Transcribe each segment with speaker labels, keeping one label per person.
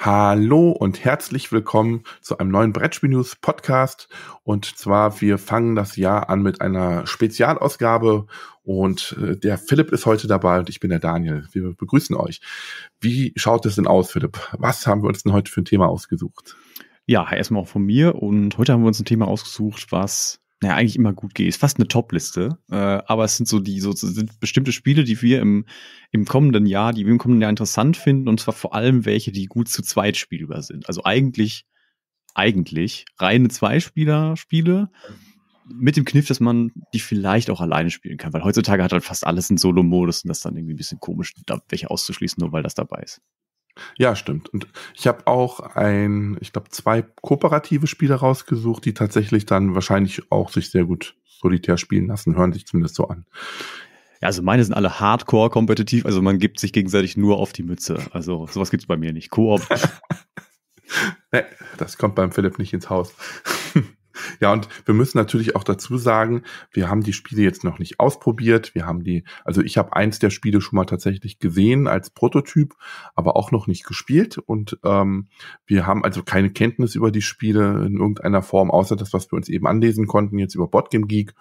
Speaker 1: Hallo und herzlich willkommen zu einem neuen Brettspiel News Podcast. Und zwar, wir fangen das Jahr an mit einer Spezialausgabe und äh, der Philipp ist heute dabei und ich bin der Daniel. Wir begrüßen euch. Wie schaut es denn aus, Philipp?
Speaker 2: Was haben wir uns denn heute für ein Thema ausgesucht? Ja, erstmal auch von mir. Und heute haben wir uns ein Thema ausgesucht, was naja, eigentlich immer gut geht. Ist fast eine Top-Liste. Äh, aber es sind so die, so sind bestimmte Spiele, die wir im, im kommenden Jahr, die wir im kommenden Jahr interessant finden. Und zwar vor allem welche, die gut zu zweit spielbar sind. Also eigentlich, eigentlich reine Zweispieler-Spiele. Mit dem Kniff, dass man die vielleicht auch alleine spielen kann, weil heutzutage hat halt fast alles einen Solo-Modus und das ist dann irgendwie ein bisschen komisch, da welche auszuschließen, nur weil das dabei ist. Ja, stimmt.
Speaker 1: Und ich habe auch ein, ich glaube, zwei kooperative Spiele rausgesucht, die tatsächlich
Speaker 2: dann wahrscheinlich auch sich sehr gut solitär spielen
Speaker 1: lassen, hören sich zumindest
Speaker 2: so an. Ja, also meine sind alle hardcore kompetitiv, also man gibt sich gegenseitig nur auf die Mütze. Also sowas gibt's bei mir nicht. Koop. nee, das kommt beim Philipp nicht ins Haus.
Speaker 1: Ja, und wir müssen natürlich auch dazu sagen, wir haben die Spiele jetzt noch nicht ausprobiert. Wir haben die, also ich habe eins der Spiele schon mal tatsächlich gesehen als Prototyp, aber auch noch nicht gespielt. Und ähm, wir haben also keine Kenntnis über die Spiele in irgendeiner Form, außer das, was wir uns eben anlesen konnten, jetzt über Botgame Geek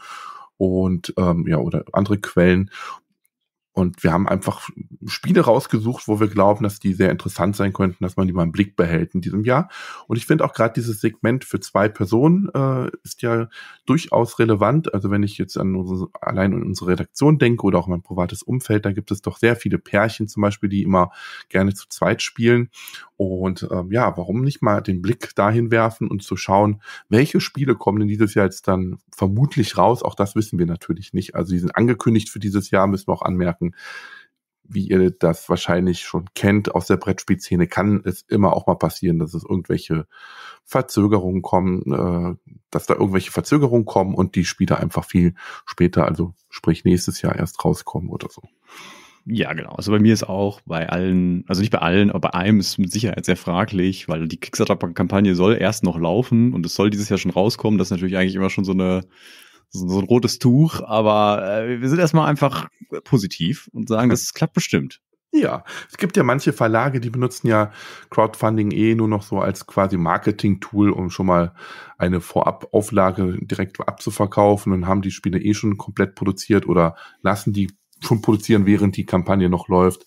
Speaker 1: und ähm, ja, oder andere Quellen. Und wir haben einfach Spiele rausgesucht, wo wir glauben, dass die sehr interessant sein könnten, dass man die mal im Blick behält in diesem Jahr. Und ich finde auch gerade dieses Segment für zwei Personen äh, ist ja durchaus relevant. Also wenn ich jetzt an unsere, allein an unsere Redaktion denke oder auch mein privates Umfeld, da gibt es doch sehr viele Pärchen zum Beispiel, die immer gerne zu zweit spielen. Und ähm, ja, warum nicht mal den Blick dahin werfen und zu schauen, welche Spiele kommen denn dieses Jahr jetzt dann vermutlich raus? Auch das wissen wir natürlich nicht. Also die sind angekündigt für dieses Jahr, müssen wir auch anmerken. Wie ihr das wahrscheinlich schon kennt aus der Brettspielszene, kann es immer auch mal passieren, dass es irgendwelche Verzögerungen kommen, äh, dass da irgendwelche Verzögerungen kommen und die Spiele einfach viel später, also sprich nächstes Jahr erst rauskommen
Speaker 2: oder so. Ja, genau. Also bei mir ist auch bei allen, also nicht bei allen, aber bei einem ist mit Sicherheit sehr fraglich, weil die Kickstarter-Kampagne soll erst noch laufen und es soll dieses Jahr schon rauskommen. Das ist natürlich eigentlich immer schon so eine so ein rotes Tuch, aber äh, wir sind erstmal einfach positiv und sagen, das klappt bestimmt.
Speaker 1: Ja, es gibt ja manche Verlage, die benutzen ja Crowdfunding eh nur noch so als quasi Marketing-Tool, um schon mal eine Vorab-Auflage direkt abzuverkaufen und haben die Spiele eh schon komplett produziert oder lassen die schon produzieren, während die Kampagne noch läuft.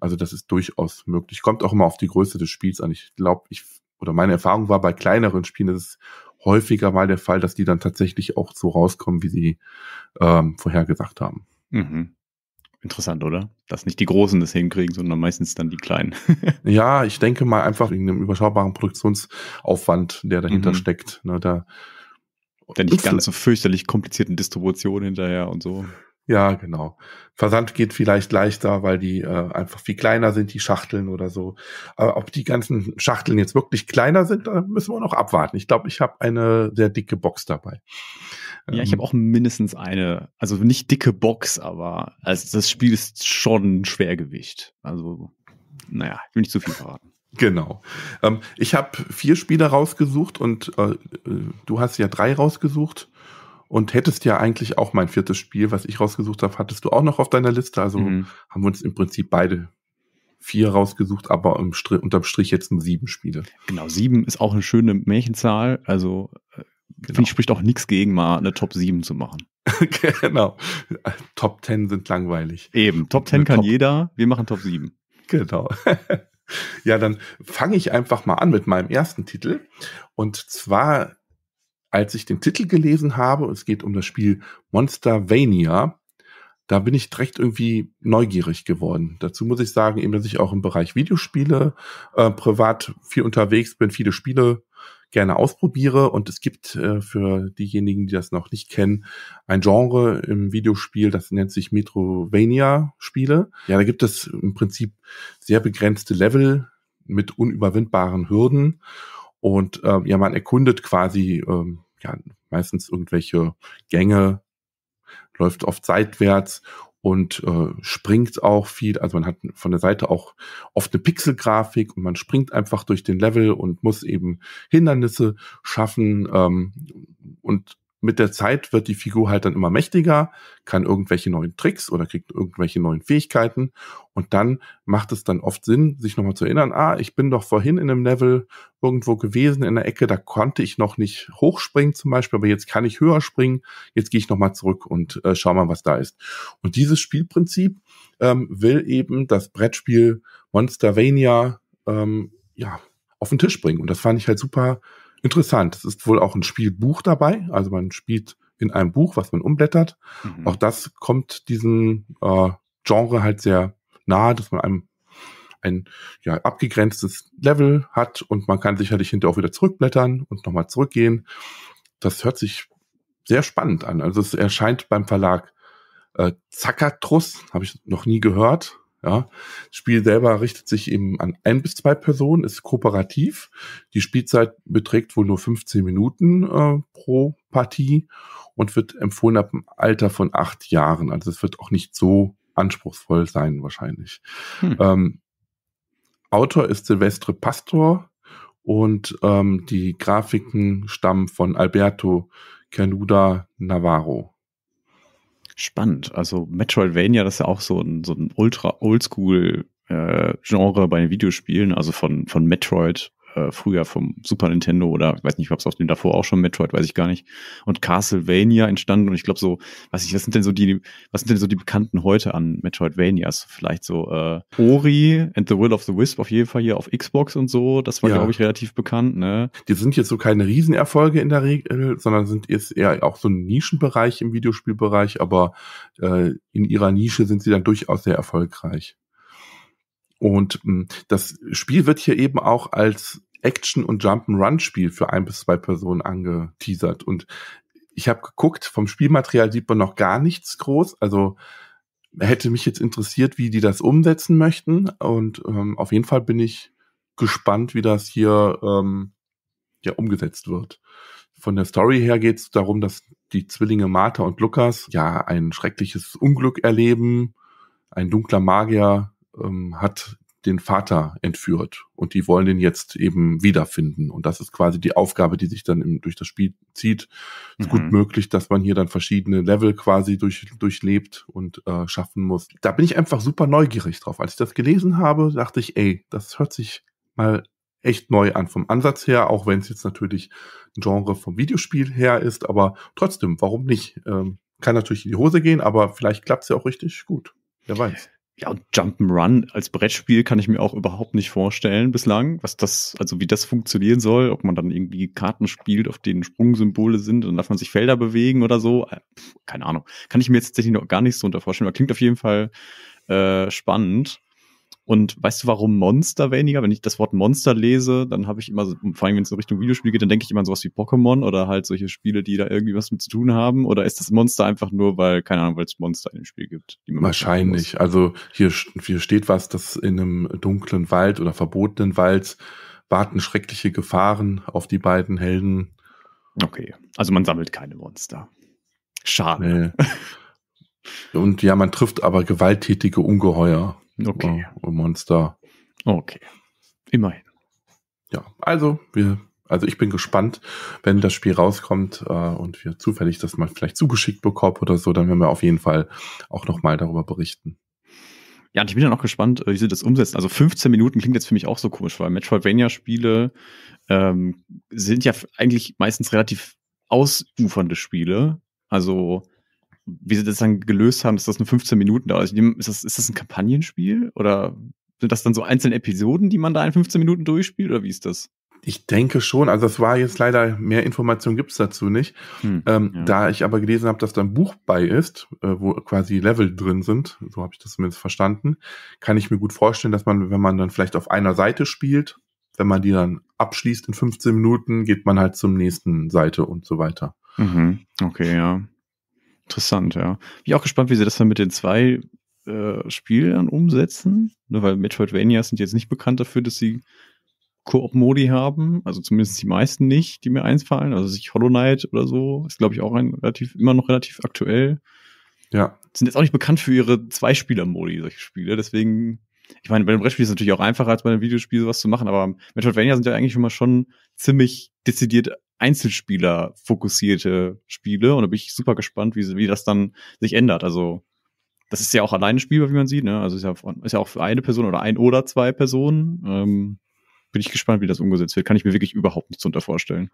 Speaker 1: Also das ist durchaus möglich. Kommt auch immer auf die Größe des Spiels an. Ich glaube, ich oder meine Erfahrung war bei kleineren Spielen, das ist häufiger mal der Fall, dass
Speaker 2: die dann tatsächlich auch so rauskommen, wie sie ähm, vorhergesagt haben. Mhm. Interessant, oder? Dass nicht die Großen das hinkriegen, sondern meistens dann die Kleinen.
Speaker 1: ja, ich denke mal einfach wegen dem überschaubaren Produktionsaufwand, der dahinter mhm. steckt. Ne, da
Speaker 2: der nicht ganz so fürchterlich komplizierten Distribution hinterher und so.
Speaker 1: Ja, genau. Versand geht vielleicht leichter, weil die äh, einfach viel kleiner sind, die Schachteln oder so. Aber ob die ganzen Schachteln jetzt wirklich kleiner sind, da müssen wir noch abwarten. Ich glaube, ich habe eine sehr dicke Box dabei.
Speaker 2: Ja, ich ähm. habe auch mindestens eine, also nicht dicke Box, aber also das Spiel ist schon ein Schwergewicht. Also, naja, ich will nicht zu viel verraten.
Speaker 1: Genau. Ähm, ich habe vier Spiele rausgesucht und äh, äh du hast ja drei rausgesucht und hättest ja eigentlich auch mein viertes Spiel, was ich rausgesucht habe, hattest du auch noch auf deiner Liste. Also mhm. haben wir uns im Prinzip beide vier rausgesucht, aber im Str unterm Strich
Speaker 2: jetzt nur sieben Spiele. Genau, sieben ist auch eine schöne Märchenzahl. Also äh, genau. finde ich spricht auch nichts gegen, mal eine Top 7 zu machen. genau. Top 10 sind langweilig. Eben, Top 10 kann Top jeder, wir machen Top 7. Genau. ja, dann
Speaker 1: fange ich einfach mal an mit meinem ersten Titel. Und zwar als ich den Titel gelesen habe, es geht um das Spiel Monstervania, da bin ich direkt irgendwie neugierig geworden. Dazu muss ich sagen, eben, dass ich auch im Bereich Videospiele äh, privat viel unterwegs bin, viele Spiele gerne ausprobiere. Und es gibt äh, für diejenigen, die das noch nicht kennen, ein Genre im Videospiel, das nennt sich Metrovania-Spiele. Ja, da gibt es im Prinzip sehr begrenzte Level mit unüberwindbaren Hürden. Und äh, ja, man erkundet quasi ähm, ja, meistens irgendwelche Gänge, läuft oft seitwärts und äh, springt auch viel. Also man hat von der Seite auch oft eine Pixelgrafik und man springt einfach durch den Level und muss eben Hindernisse schaffen ähm, und mit der Zeit wird die Figur halt dann immer mächtiger, kann irgendwelche neuen Tricks oder kriegt irgendwelche neuen Fähigkeiten. Und dann macht es dann oft Sinn, sich nochmal zu erinnern, ah, ich bin doch vorhin in einem Level irgendwo gewesen in der Ecke, da konnte ich noch nicht hochspringen zum Beispiel, aber jetzt kann ich höher springen, jetzt gehe ich nochmal zurück und äh, schau mal, was da ist. Und dieses Spielprinzip ähm, will eben das Brettspiel Monstervania ähm, ja, auf den Tisch bringen. Und das fand ich halt super Interessant, es ist wohl auch ein Spielbuch dabei, also man spielt in einem Buch, was man umblättert. Mhm. Auch das kommt diesem äh, Genre halt sehr nahe, dass man einem ein ja, abgegrenztes Level hat und man kann sicherlich hinterher auch wieder zurückblättern und nochmal zurückgehen. Das hört sich sehr spannend an. Also es erscheint beim Verlag äh, Zackertruss, habe ich noch nie gehört. Ja, das Spiel selber richtet sich eben an ein bis zwei Personen, ist kooperativ. Die Spielzeit beträgt wohl nur 15 Minuten äh, pro Partie und wird empfohlen ab dem Alter von acht Jahren. Also es wird auch nicht so anspruchsvoll sein wahrscheinlich. Hm. Ähm, Autor ist Silvestre Pastor und ähm, die Grafiken stammen von Alberto
Speaker 2: Canuda Navarro spannend. Also Metroidvania, das ist ja auch so ein, so ein ultra oldschool äh, Genre bei den Videospielen, also von, von Metroid äh, früher vom Super Nintendo oder ich weiß nicht, ob es auf dem davor auch schon Metroid, weiß ich gar nicht. Und Castlevania entstanden und ich glaube so, weiß ich, was sind denn so die, was sind denn so die bekannten heute an Metroidvanias? Vielleicht so äh, Ori and the Will of the Wisp auf jeden Fall hier auf Xbox und so. Das war ja. glaube ich relativ bekannt. Ne? Die sind jetzt so keine Riesenerfolge in der Regel, sondern sind
Speaker 1: jetzt eher auch so ein Nischenbereich im Videospielbereich, aber äh, in ihrer Nische sind sie dann durchaus sehr erfolgreich. Und mh, hm, das Spiel wird hier eben auch als Action- und jump run spiel für ein bis zwei Personen angeteasert. Und ich habe geguckt, vom Spielmaterial sieht man noch gar nichts groß. Also hätte mich jetzt interessiert, wie die das umsetzen möchten. Und ähm, auf jeden Fall bin ich gespannt, wie das hier ähm, ja, umgesetzt wird. Von der Story her geht es darum, dass die Zwillinge Martha und Lukas ja ein schreckliches Unglück erleben. Ein dunkler Magier ähm, hat den Vater entführt und die wollen den jetzt eben wiederfinden. Und das ist quasi die Aufgabe, die sich dann im, durch das Spiel zieht. Mhm. Ist gut mhm. möglich, dass man hier dann verschiedene Level quasi durch, durchlebt und äh, schaffen muss. Da bin ich einfach super neugierig drauf. Als ich das gelesen habe, dachte ich, ey, das hört sich mal echt neu an vom Ansatz her, auch wenn es jetzt natürlich ein Genre vom Videospiel her ist, aber trotzdem, warum nicht? Ähm, kann natürlich in die Hose gehen, aber vielleicht klappt es ja auch richtig gut. Wer weiß.
Speaker 2: Ja, und Jump'n'Run als Brettspiel kann ich mir auch überhaupt nicht vorstellen bislang, was das, also wie das funktionieren soll, ob man dann irgendwie Karten spielt, auf denen Sprungsymbole sind, dann darf man sich Felder bewegen oder so. Puh, äh, keine Ahnung. Kann ich mir jetzt tatsächlich noch gar nichts drunter vorstellen, aber klingt auf jeden Fall äh, spannend. Und weißt du, warum Monster weniger? Wenn ich das Wort Monster lese, dann habe ich immer, so, vor allem wenn es in Richtung Videospiel geht, dann denke ich immer an sowas wie Pokémon oder halt solche Spiele, die da irgendwie was mit zu tun haben. Oder ist das Monster einfach nur, weil, keine Ahnung, weil es Monster in dem Spiel gibt? Wahrscheinlich.
Speaker 1: Also hier, hier steht was, dass in einem dunklen Wald oder verbotenen Wald warten schreckliche Gefahren auf die beiden Helden. Okay, also man sammelt
Speaker 2: keine Monster.
Speaker 1: Schade. Nee. Und ja, man trifft aber gewalttätige Ungeheuer. Okay. Oh, Monster. Okay. Immerhin. Ja, also wir, also ich bin gespannt, wenn das Spiel rauskommt äh, und wir zufällig das mal vielleicht zugeschickt bekommen oder so, dann werden wir auf jeden Fall auch nochmal darüber berichten.
Speaker 2: Ja, und ich bin dann auch gespannt, äh, wie sie das umsetzen. Also 15 Minuten klingt jetzt für mich auch so komisch, weil Metroidvania-Spiele ähm, sind ja eigentlich meistens relativ ausufernde Spiele. Also wie sie das dann gelöst haben, dass das nur 15 Minuten dauert. Also ist, das, ist das ein Kampagnenspiel oder sind das dann so einzelne Episoden, die man da in 15 Minuten durchspielt oder wie ist das? Ich denke schon. Also es war jetzt leider mehr Informationen gibt es dazu nicht. Hm,
Speaker 1: ähm, ja. Da ich aber gelesen habe, dass da ein Buch bei ist, äh, wo quasi Level drin sind, so habe ich das zumindest verstanden, kann ich mir gut vorstellen, dass man, wenn man dann vielleicht auf einer Seite spielt, wenn man die dann abschließt in 15 Minuten, geht man halt zum nächsten Seite und so weiter.
Speaker 2: Mhm. Okay, ja. Interessant, ja. Bin ich auch gespannt, wie sie das dann mit den zwei äh, Spielern umsetzen. Ne, weil Metroidvanias sind jetzt nicht bekannt dafür, dass sie Koop-Modi haben. Also zumindest die meisten nicht, die mir eins fallen. Also sich Hollow Knight oder so ist, glaube ich, auch ein relativ, immer noch relativ aktuell. Ja. Sind jetzt auch nicht bekannt für ihre Zweispieler-Modi, solche Spiele. Deswegen ich meine, bei einem Brettspiel ist es natürlich auch einfacher als bei einem Videospiel sowas zu machen, aber Metroidvania sind ja eigentlich immer schon ziemlich dezidiert Einzelspieler fokussierte Spiele und da bin ich super gespannt, wie, wie das dann sich ändert. Also das ist ja auch alleine spielbar, wie man sieht, ne? Also ist ja, ist ja auch für eine Person oder ein oder zwei Personen. Ähm, bin ich gespannt, wie das umgesetzt wird. Kann ich mir wirklich überhaupt nichts unter vorstellen.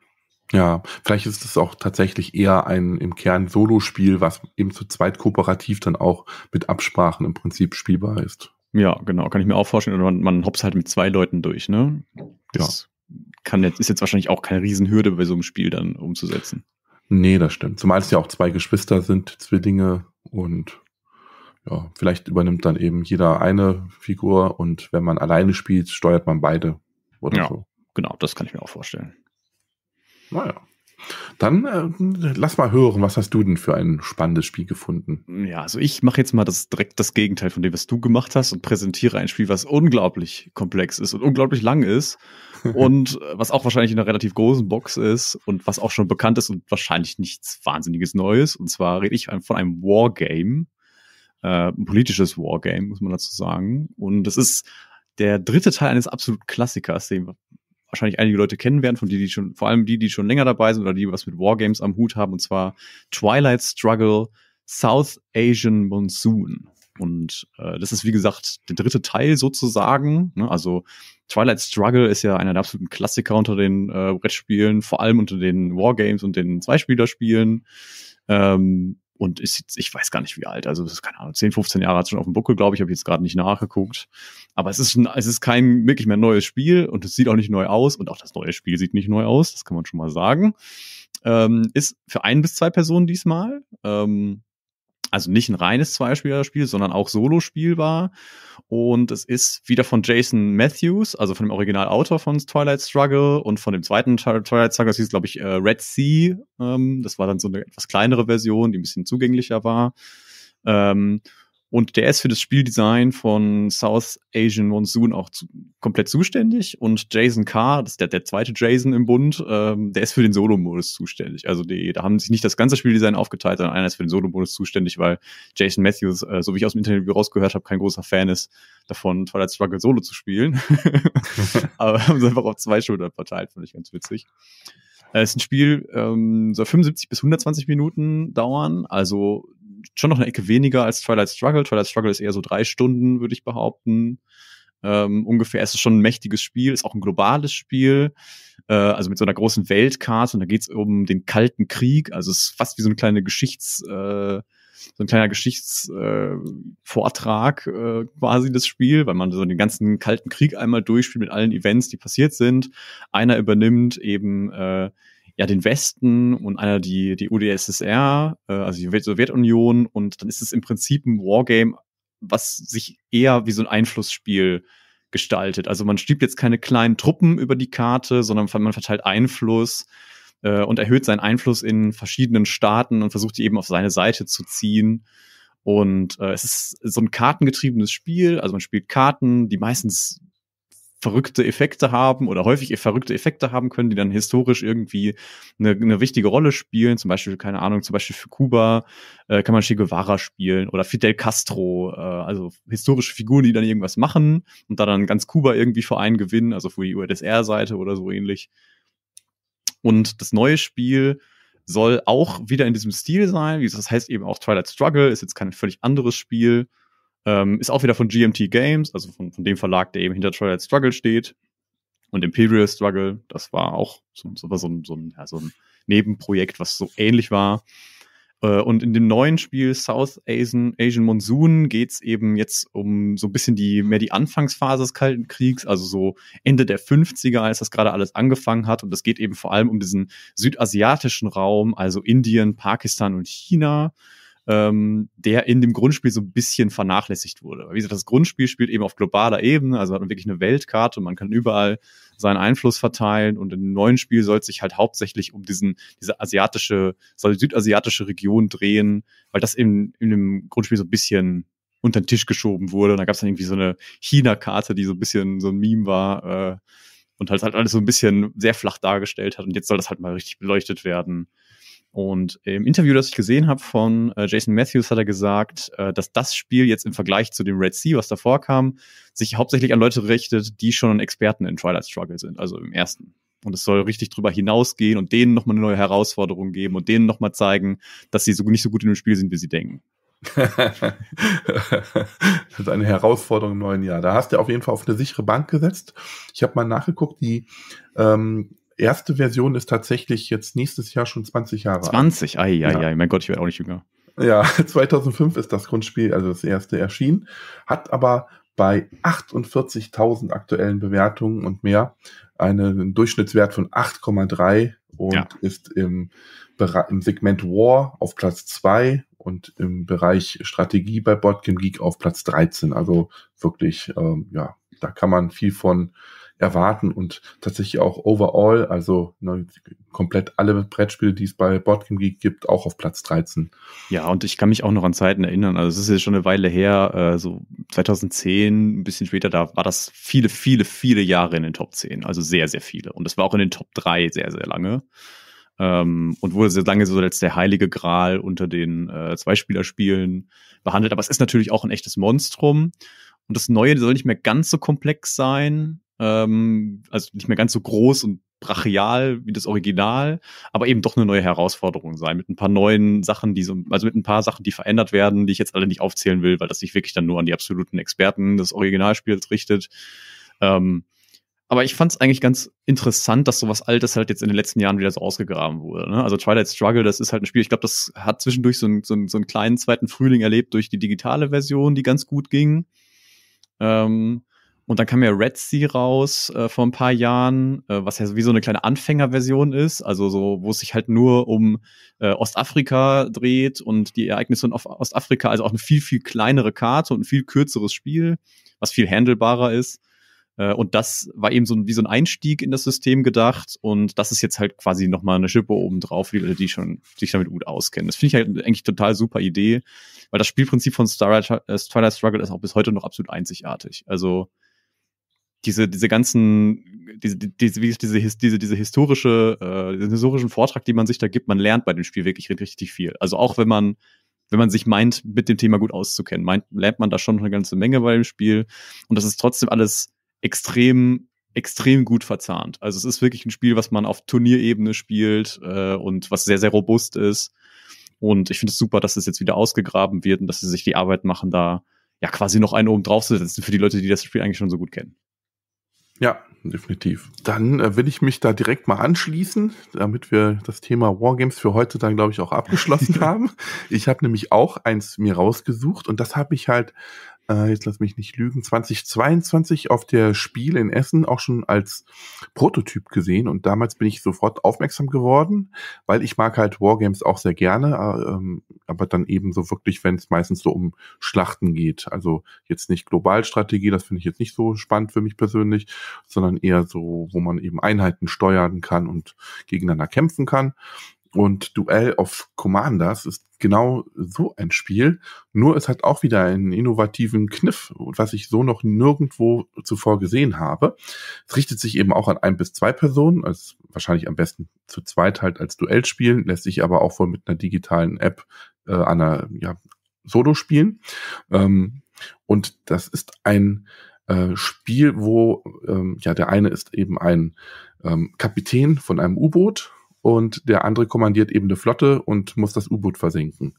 Speaker 2: Ja, vielleicht ist es auch tatsächlich
Speaker 1: eher ein im Kern Solospiel, was eben zu zweit kooperativ dann auch mit Absprachen im Prinzip spielbar ist.
Speaker 2: Ja, genau, kann ich mir auch vorstellen. Oder man, man hops halt mit zwei Leuten durch, ne? Das ja. kann jetzt, ist jetzt wahrscheinlich auch keine Riesenhürde bei so einem Spiel dann umzusetzen. Nee,
Speaker 1: das stimmt. Zumal es ja auch zwei Geschwister sind, Zwillinge und ja, vielleicht übernimmt dann eben jeder eine Figur und wenn man alleine spielt, steuert man beide oder ja, so.
Speaker 2: Genau, das kann ich mir auch vorstellen. Naja. Dann äh, lass mal hören, was hast du denn für ein spannendes Spiel gefunden? Ja, also ich mache jetzt mal das direkt das Gegenteil von dem, was du gemacht hast und präsentiere ein Spiel, was unglaublich komplex ist und unglaublich lang ist und äh, was auch wahrscheinlich in einer relativ großen Box ist und was auch schon bekannt ist und wahrscheinlich nichts Wahnsinniges Neues. Und zwar rede ich von einem Wargame, äh, ein politisches Wargame, muss man dazu sagen. Und es ist der dritte Teil eines absoluten Klassikers, den wahrscheinlich einige Leute kennen werden, von denen die schon, vor allem die, die schon länger dabei sind oder die was mit Wargames am Hut haben, und zwar Twilight Struggle South Asian Monsoon. Und äh, das ist, wie gesagt, der dritte Teil sozusagen. Ne? Also Twilight Struggle ist ja einer der absoluten Klassiker unter den äh, Brettspielen, vor allem unter den Wargames und den Zweispielerspielen. Ähm, und ist jetzt, ich weiß gar nicht wie alt, also das ist keine Ahnung, 10, 15 Jahre hat schon auf dem Buckel, glaube ich, habe jetzt gerade nicht nachgeguckt. Aber es ist, ein, es ist kein wirklich mehr neues Spiel und es sieht auch nicht neu aus und auch das neue Spiel sieht nicht neu aus, das kann man schon mal sagen. Ähm, ist für ein bis zwei Personen diesmal. Ähm, also nicht ein reines Zweispieler-Spiel, sondern auch Solo-Spiel war. Und es ist wieder von Jason Matthews, also von dem Originalautor von Twilight Struggle und von dem zweiten Twilight Struggle, das hieß, glaube ich, äh, Red Sea. Ähm, das war dann so eine etwas kleinere Version, die ein bisschen zugänglicher war. Ähm, und der ist für das Spieldesign von South Asian Monsoon auch zu, komplett zuständig. Und Jason Carr, das ist der, der zweite Jason im Bund, ähm, der ist für den Solo-Modus zuständig. Also die, da haben sich nicht das ganze Spieldesign aufgeteilt, sondern einer ist für den Solo-Modus zuständig, weil Jason Matthews, äh, so wie ich aus dem Interview rausgehört habe, kein großer Fan ist davon, Twilight Struggle Solo zu spielen. Aber haben sie einfach auf zwei Schultern verteilt, fand ich ganz witzig. Äh, es ist ein Spiel, ähm, soll 75 bis 120 Minuten dauern, also schon noch eine Ecke weniger als Twilight Struggle. Twilight Struggle ist eher so drei Stunden, würde ich behaupten. Ähm, ungefähr. Es ist schon ein mächtiges Spiel, ist auch ein globales Spiel, äh, also mit so einer großen Weltkarte. Und da geht's um den Kalten Krieg. Also es ist fast wie so eine kleine Geschichts, äh, so ein kleiner Geschichtsvortrag äh, äh, quasi das Spiel, weil man so den ganzen Kalten Krieg einmal durchspielt mit allen Events, die passiert sind. Einer übernimmt eben äh, ja, den Westen und einer die, die UdSSR, äh, also die Sowjetunion. Und dann ist es im Prinzip ein Wargame, was sich eher wie so ein Einflussspiel gestaltet. Also man schiebt jetzt keine kleinen Truppen über die Karte, sondern man verteilt Einfluss äh, und erhöht seinen Einfluss in verschiedenen Staaten und versucht die eben auf seine Seite zu ziehen. Und äh, es ist so ein kartengetriebenes Spiel. Also man spielt Karten, die meistens verrückte Effekte haben oder häufig verrückte Effekte haben können, die dann historisch irgendwie eine, eine wichtige Rolle spielen. Zum Beispiel, keine Ahnung, zum Beispiel für Kuba äh, kann man Che Guevara spielen oder Fidel Castro, äh, also historische Figuren, die dann irgendwas machen und da dann ganz Kuba irgendwie für einen gewinnen, also für die UdSR-Seite oder so ähnlich. Und das neue Spiel soll auch wieder in diesem Stil sein, wie das heißt eben auch Twilight Struggle, ist jetzt kein völlig anderes Spiel, ähm, ist auch wieder von GMT Games, also von, von dem Verlag, der eben hinter Twilight Struggle steht. Und Imperial Struggle, das war auch so, so, so, ein, so, ein, ja, so ein Nebenprojekt, was so ähnlich war. Äh, und in dem neuen Spiel South Asian, Asian Monsoon es eben jetzt um so ein bisschen die, mehr die Anfangsphase des Kalten Kriegs, also so Ende der 50er, als das gerade alles angefangen hat. Und es geht eben vor allem um diesen südasiatischen Raum, also Indien, Pakistan und China ähm, der in dem Grundspiel so ein bisschen vernachlässigt wurde. Wie gesagt, das Grundspiel spielt eben auf globaler Ebene, also hat man wirklich eine Weltkarte, und man kann überall seinen Einfluss verteilen und im neuen Spiel soll es sich halt hauptsächlich um diesen, diese asiatische, soll die südasiatische Region drehen, weil das in, in dem Grundspiel so ein bisschen unter den Tisch geschoben wurde. Und da gab es dann irgendwie so eine China-Karte, die so ein bisschen so ein Meme war äh, und halt, halt alles so ein bisschen sehr flach dargestellt hat. Und jetzt soll das halt mal richtig beleuchtet werden. Und im Interview, das ich gesehen habe von äh, Jason Matthews, hat er gesagt, äh, dass das Spiel jetzt im Vergleich zu dem Red Sea, was davor kam, sich hauptsächlich an Leute richtet, die schon Experten in Twilight Struggle sind, also im ersten. Und es soll richtig drüber hinausgehen und denen nochmal eine neue Herausforderung geben und denen nochmal zeigen, dass sie so nicht so gut in dem Spiel sind, wie sie denken. das
Speaker 1: ist eine Herausforderung im neuen Jahr. Da hast du auf jeden Fall auf eine sichere Bank gesetzt. Ich habe mal nachgeguckt, die ähm, erste Version ist tatsächlich jetzt nächstes Jahr schon 20 Jahre 20, alt. 20, ei, ei,
Speaker 2: ja. mein Gott, ich werde auch nicht jünger.
Speaker 1: Ja, 2005 ist das Grundspiel, also das erste erschienen, hat aber bei 48.000 aktuellen Bewertungen und mehr einen Durchschnittswert von 8,3 und ja. ist im, im, Segment War auf Platz 2 und im Bereich Strategie bei Botkin Geek auf Platz 13. Also wirklich, ähm, ja, da kann man viel von erwarten und tatsächlich auch overall, also ne, komplett alle Brettspiele, die es bei Boardgame Geek gibt, auch auf Platz 13.
Speaker 2: Ja, und ich kann mich auch noch an Zeiten erinnern, also es ist jetzt schon eine Weile her, äh, so 2010, ein bisschen später, da war das viele, viele, viele Jahre in den Top 10, also sehr, sehr viele. Und es war auch in den Top 3 sehr, sehr lange. Ähm, und wurde sehr lange so als der heilige Gral unter den äh, Zweispielerspielen behandelt. Aber es ist natürlich auch ein echtes Monstrum. Und das Neue soll nicht mehr ganz so komplex sein, ähm, also nicht mehr ganz so groß und brachial wie das Original, aber eben doch eine neue Herausforderung sein, mit ein paar neuen Sachen, die so, also mit ein paar Sachen, die verändert werden, die ich jetzt alle nicht aufzählen will, weil das sich wirklich dann nur an die absoluten Experten des Originalspiels richtet. Ähm, aber ich fand es eigentlich ganz interessant, dass sowas Altes halt jetzt in den letzten Jahren wieder so ausgegraben wurde. Ne? Also Twilight Struggle, das ist halt ein Spiel, ich glaube, das hat zwischendurch so, ein, so, ein, so einen kleinen zweiten Frühling erlebt durch die digitale Version, die ganz gut ging. Ähm, und dann kam ja Red Sea raus äh, vor ein paar Jahren, äh, was ja wie so eine kleine Anfängerversion ist, also so, wo es sich halt nur um äh, Ostafrika dreht und die Ereignisse in Ostafrika, also auch eine viel, viel kleinere Karte und ein viel kürzeres Spiel, was viel handelbarer ist. Äh, und das war eben so wie so ein Einstieg in das System gedacht. Und das ist jetzt halt quasi nochmal eine Schippe obendrauf für die die schon sich damit gut auskennen. Das finde ich halt eigentlich total super Idee, weil das Spielprinzip von Starlight, äh, Struggle ist auch bis heute noch absolut einzigartig. Also diese, diese ganzen, diese, diese, diese, diese, diese historische, äh, diesen historischen Vortrag, den man sich da gibt, man lernt bei dem Spiel wirklich richtig viel. Also auch wenn man wenn man sich meint, mit dem Thema gut auszukennen, meint, lernt man da schon eine ganze Menge bei dem Spiel. Und das ist trotzdem alles extrem, extrem gut verzahnt. Also es ist wirklich ein Spiel, was man auf Turnierebene spielt äh, und was sehr, sehr robust ist. Und ich finde es super, dass es jetzt wieder ausgegraben wird und dass sie sich die Arbeit machen, da ja quasi noch einen oben drauf zu setzen für die Leute, die das Spiel eigentlich schon so gut kennen. Ja, definitiv.
Speaker 1: Dann äh, will ich mich da direkt mal anschließen, damit wir das Thema Wargames für heute dann, glaube ich, auch abgeschlossen haben. Ich habe nämlich auch eins mir rausgesucht und das habe ich halt äh, jetzt lass mich nicht lügen, 2022 auf der Spiel in Essen auch schon als Prototyp gesehen und damals bin ich sofort aufmerksam geworden, weil ich mag halt Wargames auch sehr gerne, äh, ähm, aber dann eben so wirklich, wenn es meistens so um Schlachten geht. Also jetzt nicht Globalstrategie, das finde ich jetzt nicht so spannend für mich persönlich, sondern eher so, wo man eben Einheiten steuern kann und gegeneinander kämpfen kann. Und Duell of Commanders ist genau so ein Spiel, nur es hat auch wieder einen innovativen Kniff, was ich so noch nirgendwo zuvor gesehen habe. Es richtet sich eben auch an ein bis zwei Personen, also wahrscheinlich am besten zu zweit halt als Duell spielen, lässt sich aber auch wohl mit einer digitalen App äh, einer ja, Solo spielen. Ähm, und das ist ein äh, Spiel, wo ähm, ja der eine ist eben ein ähm, Kapitän von einem U-Boot und der andere kommandiert eben eine Flotte und muss das U-Boot versinken.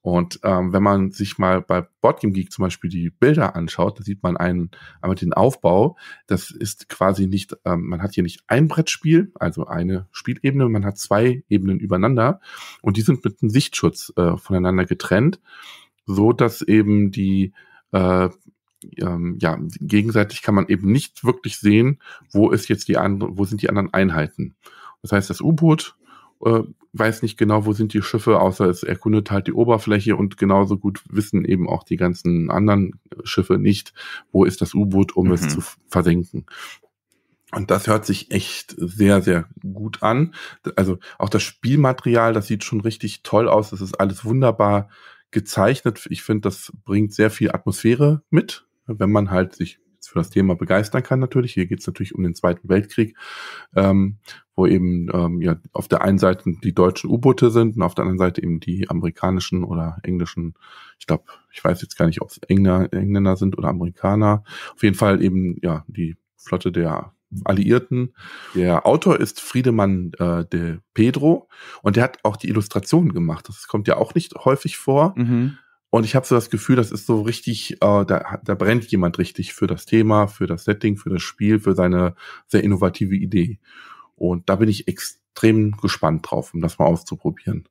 Speaker 1: Und ähm, wenn man sich mal bei Boardgame Geek zum Beispiel die Bilder anschaut, da sieht man einen, einmal den Aufbau. Das ist quasi nicht, ähm, man hat hier nicht ein Brettspiel, also eine Spielebene, man hat zwei Ebenen übereinander und die sind mit einem Sichtschutz äh, voneinander getrennt, so dass eben die äh, ähm, ja gegenseitig kann man eben nicht wirklich sehen, wo ist jetzt die andere, wo sind die anderen Einheiten. Das heißt, das U-Boot äh, weiß nicht genau, wo sind die Schiffe, außer es erkundet halt die Oberfläche und genauso gut wissen eben auch die ganzen anderen Schiffe nicht, wo ist das U-Boot, um mhm. es zu versenken. Und das hört sich echt sehr, sehr gut an. Also auch das Spielmaterial, das sieht schon richtig toll aus. Das ist alles wunderbar gezeichnet. Ich finde, das bringt sehr viel Atmosphäre mit, wenn man halt sich für das Thema begeistern kann natürlich. Hier geht es natürlich um den Zweiten Weltkrieg. Ähm, wo eben ähm, ja, auf der einen Seite die deutschen U-Boote sind und auf der anderen Seite eben die amerikanischen oder englischen, ich glaube, ich weiß jetzt gar nicht, ob es Engländer, Engländer sind oder Amerikaner. Auf jeden Fall eben ja die Flotte der Alliierten. Der Autor ist Friedemann äh, de Pedro und der hat auch die Illustrationen gemacht. Das kommt ja auch nicht häufig vor. Mhm. Und ich habe so das Gefühl, das ist so richtig, äh, da, da brennt jemand richtig für das Thema, für das Setting, für das Spiel, für seine sehr innovative Idee. Und da bin ich extrem gespannt drauf, um das mal auszuprobieren.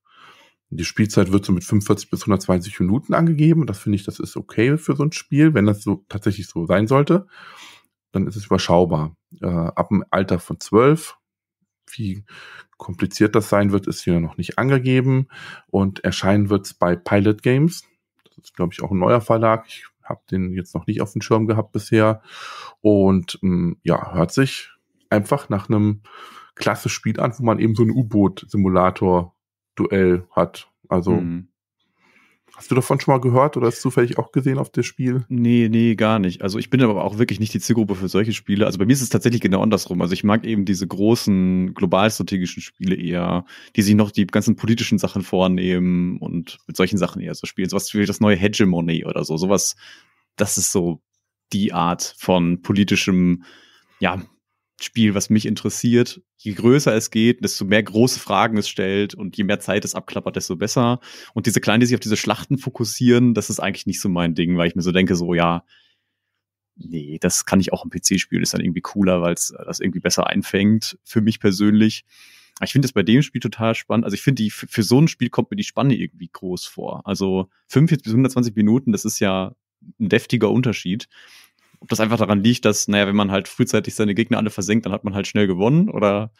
Speaker 1: Die Spielzeit wird so mit 45 bis 120 Minuten angegeben. Das finde ich, das ist okay für so ein Spiel, wenn das so tatsächlich so sein sollte. Dann ist es überschaubar. Äh, ab dem Alter von 12, wie kompliziert das sein wird, ist hier noch nicht angegeben. Und erscheinen wird es bei Pilot Games. Das ist, glaube ich, auch ein neuer Verlag. Ich habe den jetzt noch nicht auf dem Schirm gehabt bisher. Und mh, mm, ja, hört sich einfach nach einem klasse Spiel an, wo man eben so ein U-Boot-Simulator-Duell hat. Also mhm. Hast du davon schon mal gehört oder hast du zufällig auch gesehen auf das Spiel?
Speaker 2: Nee, nee, gar nicht. Also ich bin aber auch wirklich nicht die Zielgruppe für solche Spiele. Also bei mir ist es tatsächlich genau andersrum. Also ich mag eben diese großen globalstrategischen Spiele eher, die sich noch die ganzen politischen Sachen vornehmen und mit solchen Sachen eher so spielen. So was wie das neue Hegemony oder so. Sowas, das ist so die Art von politischem, ja, Spiel, was mich interessiert. Je größer es geht, desto mehr große Fragen es stellt und je mehr Zeit es abklappert, desto besser. Und diese Kleinen, die sich auf diese Schlachten fokussieren, das ist eigentlich nicht so mein Ding, weil ich mir so denke, so ja, nee, das kann ich auch am PC spielen, ist dann irgendwie cooler, weil es äh, das irgendwie besser einfängt, für mich persönlich. ich finde das bei dem Spiel total spannend. Also ich finde, die für so ein Spiel kommt mir die Spanne irgendwie groß vor. Also 45 bis 120 Minuten, das ist ja ein deftiger Unterschied ob das einfach daran liegt, dass, naja, wenn man halt frühzeitig seine Gegner alle versenkt, dann hat man halt schnell gewonnen oder?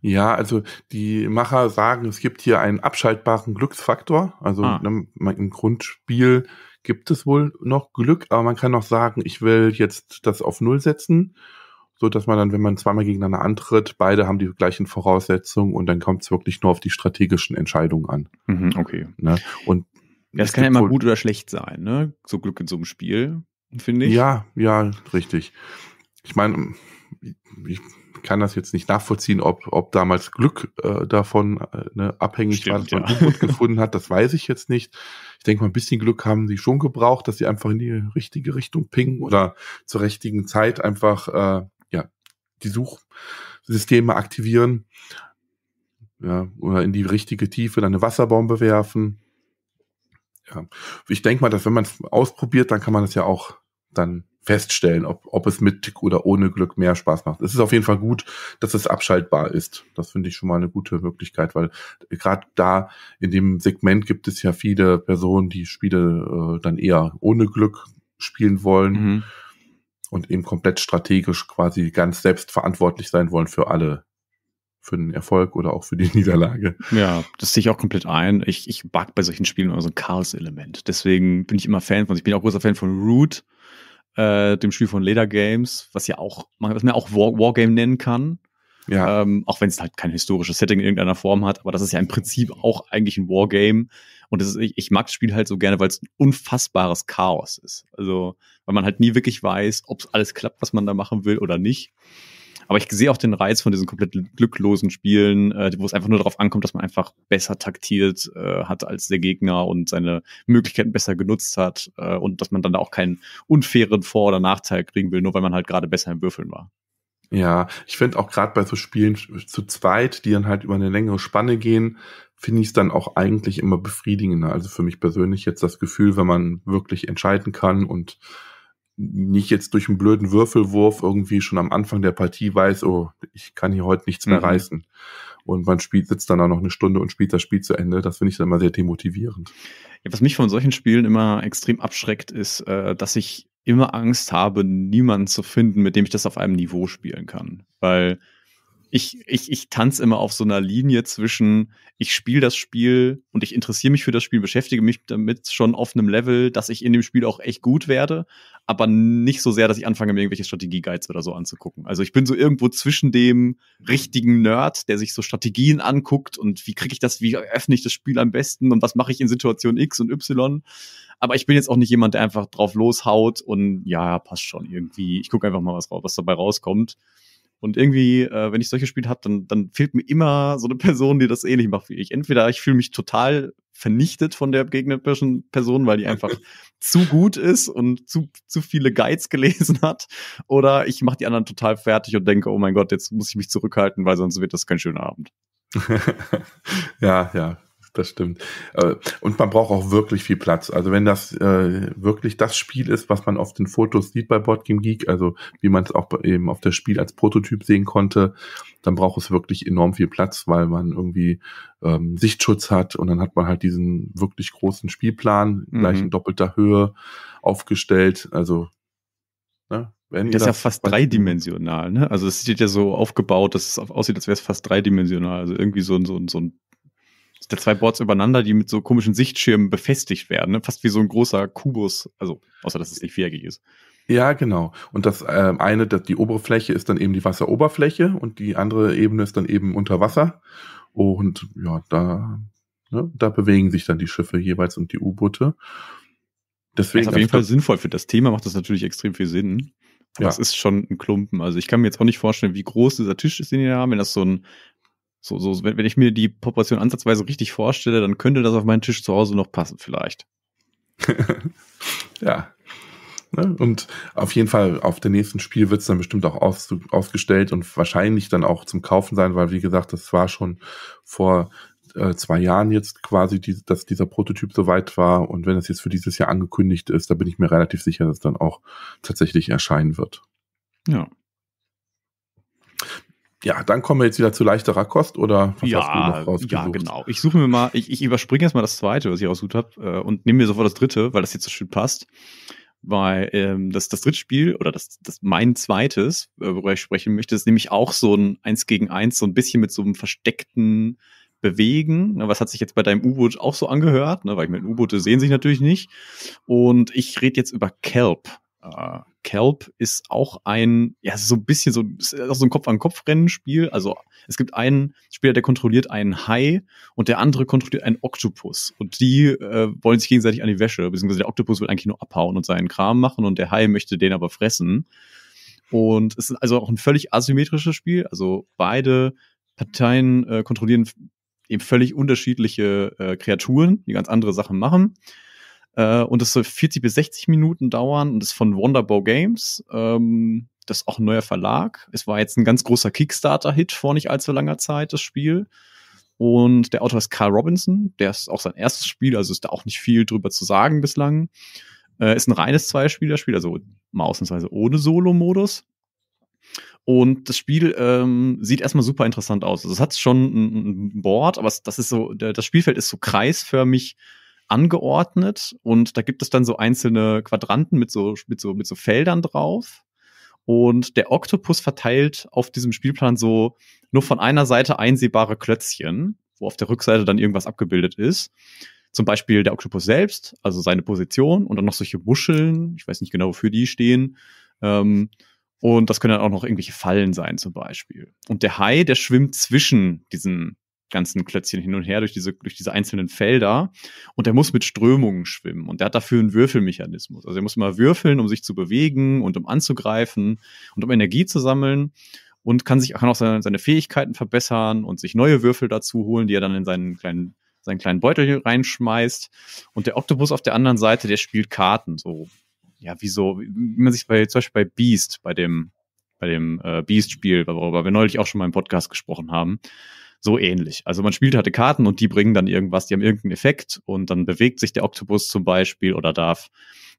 Speaker 2: Ja, also die Macher sagen, es gibt hier einen
Speaker 1: abschaltbaren Glücksfaktor. Also ah. im, ne, im Grundspiel gibt es wohl noch Glück, aber man kann auch sagen, ich will jetzt das auf Null setzen, so dass man dann, wenn man zweimal gegeneinander antritt, beide haben die gleichen Voraussetzungen und dann kommt es wirklich nur auf die strategischen Entscheidungen an. Mhm, okay. Ne? Und ja, das kann ja immer
Speaker 2: gut oder schlecht sein, ne? So Glück in so einem Spiel finde ich. Ja, ja, richtig. Ich meine, ich
Speaker 1: kann das jetzt nicht nachvollziehen, ob, ob damals Glück äh, davon äh, ne, abhängig Stimmt, war, dass man ja. U-Boot gefunden hat. Das weiß ich jetzt nicht. Ich denke mal, ein bisschen Glück haben sie schon gebraucht, dass sie einfach in die richtige Richtung pingen oder zur richtigen Zeit einfach äh, ja, die Suchsysteme aktivieren ja, oder in die richtige Tiefe dann eine Wasserbombe werfen ja. Ich denke mal, dass wenn man es ausprobiert, dann kann man es ja auch dann feststellen, ob, ob es mit Tick oder ohne Glück mehr Spaß macht. Es ist auf jeden Fall gut, dass es abschaltbar ist. Das finde ich schon mal eine gute Möglichkeit, weil äh, gerade da in dem Segment gibt es ja viele Personen, die Spiele äh, dann eher ohne Glück spielen wollen mhm. und eben komplett strategisch quasi ganz selbst verantwortlich
Speaker 2: sein wollen für alle für den Erfolg oder auch für die Niederlage. Ja, das sehe ich auch komplett ein. Ich, ich bug bei solchen Spielen immer so ein Chaos-Element. Deswegen bin ich immer Fan von. Ich bin auch großer Fan von Root, äh, dem Spiel von Leder Games, was ja auch, was man auch War, Wargame nennen kann. Ja. Ähm, auch wenn es halt kein historisches Setting in irgendeiner Form hat, aber das ist ja im Prinzip auch eigentlich ein Wargame. Und das ist, ich, ich mag das Spiel halt so gerne, weil es ein unfassbares Chaos ist. Also, weil man halt nie wirklich weiß, ob es alles klappt, was man da machen will oder nicht. Aber ich sehe auch den Reiz von diesen komplett glücklosen Spielen, äh, wo es einfach nur darauf ankommt, dass man einfach besser taktiert äh, hat als der Gegner und seine Möglichkeiten besser genutzt hat äh, und dass man dann auch keinen unfairen Vor- oder Nachteil kriegen will, nur weil man halt gerade besser im Würfeln war. Ja,
Speaker 1: ich finde auch gerade bei so Spielen zu zweit, die dann halt über eine längere Spanne gehen, finde ich es dann auch eigentlich immer befriedigender. Also für mich persönlich jetzt das Gefühl, wenn man wirklich entscheiden kann und nicht jetzt durch einen blöden Würfelwurf irgendwie schon am Anfang der Partie weiß, oh, ich kann hier heute nichts mehr mhm. reißen. Und man spielt, sitzt dann auch noch eine Stunde und spielt das Spiel zu Ende.
Speaker 2: Das finde ich dann immer sehr demotivierend. Ja, was mich von solchen Spielen immer extrem abschreckt, ist, äh, dass ich immer Angst habe, niemanden zu finden, mit dem ich das auf einem Niveau spielen kann. Weil ich, ich, ich tanze immer auf so einer Linie zwischen, ich spiele das Spiel und ich interessiere mich für das Spiel, beschäftige mich damit schon auf einem Level, dass ich in dem Spiel auch echt gut werde, aber nicht so sehr, dass ich anfange, mir irgendwelche Strategie-Guides oder so anzugucken. Also ich bin so irgendwo zwischen dem richtigen Nerd, der sich so Strategien anguckt und wie kriege ich das, wie öffne ich das Spiel am besten und was mache ich in Situation X und Y. Aber ich bin jetzt auch nicht jemand, der einfach drauf loshaut und ja, passt schon irgendwie. Ich gucke einfach mal, was, was dabei rauskommt. Und irgendwie, äh, wenn ich solche Spiele habe, dann, dann fehlt mir immer so eine Person, die das ähnlich macht wie ich. Entweder ich fühle mich total vernichtet von der gegnerischen Person, weil die einfach zu gut ist und zu, zu viele Guides gelesen hat, oder ich mache die anderen total fertig und denke, oh mein Gott, jetzt muss ich mich zurückhalten, weil sonst wird das kein schöner Abend. ja, ja,
Speaker 1: das stimmt. Äh, und man braucht auch wirklich viel Platz. Also wenn das äh, wirklich das Spiel ist, was man auf den Fotos sieht bei Board Game Geek, also wie man es auch eben auf das Spiel als Prototyp sehen konnte, dann braucht es wirklich enorm viel Platz, weil man irgendwie ähm, Sichtschutz hat und dann hat man halt diesen wirklich großen Spielplan mhm. gleich in doppelter Höhe aufgestellt. Also ne, wenn das ist ja fast
Speaker 2: dreidimensional, ne? Also es sieht ja so aufgebaut, dass es aussieht, als wäre es fast dreidimensional. Also irgendwie so, ein so, ein so ein sind ja zwei Boards übereinander, die mit so komischen Sichtschirmen befestigt werden, ne? fast wie so ein großer Kubus, also außer dass es nicht viereckig ist. Ja, genau. Und das äh, eine, das, die obere Fläche ist dann eben die Wasseroberfläche
Speaker 1: und die andere Ebene ist dann eben unter Wasser. Und ja, da,
Speaker 2: ne, da bewegen sich dann die Schiffe jeweils und die U-Boote. Deswegen das ist auf jeden Fall sinnvoll für das Thema, macht das natürlich extrem viel Sinn. Aber ja. es ist schon ein Klumpen. Also ich kann mir jetzt auch nicht vorstellen, wie groß dieser Tisch ist, den die da haben. Wenn das so ein so, so wenn, wenn ich mir die Proportion ansatzweise richtig vorstelle, dann könnte das auf meinen Tisch zu Hause noch passen, vielleicht. ja.
Speaker 1: Ne? Und auf jeden Fall, auf dem nächsten Spiel wird es dann bestimmt auch aus, ausgestellt und wahrscheinlich dann auch zum Kaufen sein, weil wie gesagt, das war schon vor äh, zwei Jahren jetzt quasi, die, dass dieser Prototyp soweit war. Und wenn es jetzt für dieses Jahr angekündigt ist, da bin ich mir relativ sicher, dass dann auch tatsächlich erscheinen wird. Ja ja, dann kommen wir jetzt wieder zu leichterer Kost oder was ja, hast du noch rausgesucht? Ja, genau.
Speaker 2: Ich suche mir mal, ich, ich überspringe erstmal das zweite, was ich rausgesucht habe, äh, und nehme mir sofort das dritte, weil das jetzt so schön passt. Weil ähm, das, das dritte Spiel oder das, das mein zweites, äh, worüber ich sprechen möchte, ist nämlich auch so ein Eins gegen eins, so ein bisschen mit so einem versteckten bewegen. Ne, was hat sich jetzt bei deinem U-Boot auch so angehört? Ne, weil ich meine, U-Boote sehen sich natürlich nicht. Und ich rede jetzt über Kelp äh, Kelp ist auch ein, ja, so ein bisschen so, ist auch so ein kopf an kopf rennenspiel spiel Also es gibt einen Spieler, der kontrolliert einen Hai und der andere kontrolliert einen Oktopus. Und die äh, wollen sich gegenseitig an die Wäsche, beziehungsweise der Oktopus will eigentlich nur abhauen und seinen Kram machen und der Hai möchte den aber fressen. Und es ist also auch ein völlig asymmetrisches Spiel. Also beide Parteien äh, kontrollieren eben völlig unterschiedliche äh, Kreaturen, die ganz andere Sachen machen. Äh, und das soll 40 bis 60 Minuten dauern und ist von Wonderbow Games. Ähm, das ist auch ein neuer Verlag. Es war jetzt ein ganz großer Kickstarter-Hit vor nicht allzu langer Zeit, das Spiel. Und der Autor ist Carl Robinson, der ist auch sein erstes Spiel, also ist da auch nicht viel drüber zu sagen bislang. Äh, ist ein reines Zweispielerspiel, also mal ausnahmsweise ohne Solo-Modus. Und das Spiel ähm, sieht erstmal super interessant aus. Also es hat schon ein, ein Board, aber das ist so, das Spielfeld ist so kreisförmig angeordnet und da gibt es dann so einzelne Quadranten mit so, mit so, mit so Feldern drauf. Und der Oktopus verteilt auf diesem Spielplan so nur von einer Seite einsehbare Klötzchen, wo auf der Rückseite dann irgendwas abgebildet ist. Zum Beispiel der Oktopus selbst, also seine Position und dann noch solche Muscheln. Ich weiß nicht genau, wofür die stehen. Ähm, und das können dann auch noch irgendwelche Fallen sein, zum Beispiel. Und der Hai, der schwimmt zwischen diesen ganzen Klötzchen hin und her durch diese, durch diese einzelnen Felder. Und er muss mit Strömungen schwimmen. Und er hat dafür einen Würfelmechanismus. Also er muss immer würfeln, um sich zu bewegen und um anzugreifen und um Energie zu sammeln. Und kann sich kann auch seine, seine Fähigkeiten verbessern und sich neue Würfel dazu holen, die er dann in seinen kleinen seinen kleinen Beutel hier reinschmeißt. Und der Oktopus auf der anderen Seite, der spielt Karten, so. Ja, wie so, wie man sich bei, zum Beispiel bei Beast, bei dem, bei dem äh, Beast-Spiel, worüber wir neulich auch schon mal im Podcast gesprochen haben so ähnlich. Also man spielt hatte Karten und die bringen dann irgendwas, die haben irgendeinen Effekt und dann bewegt sich der Oktopus zum Beispiel oder darf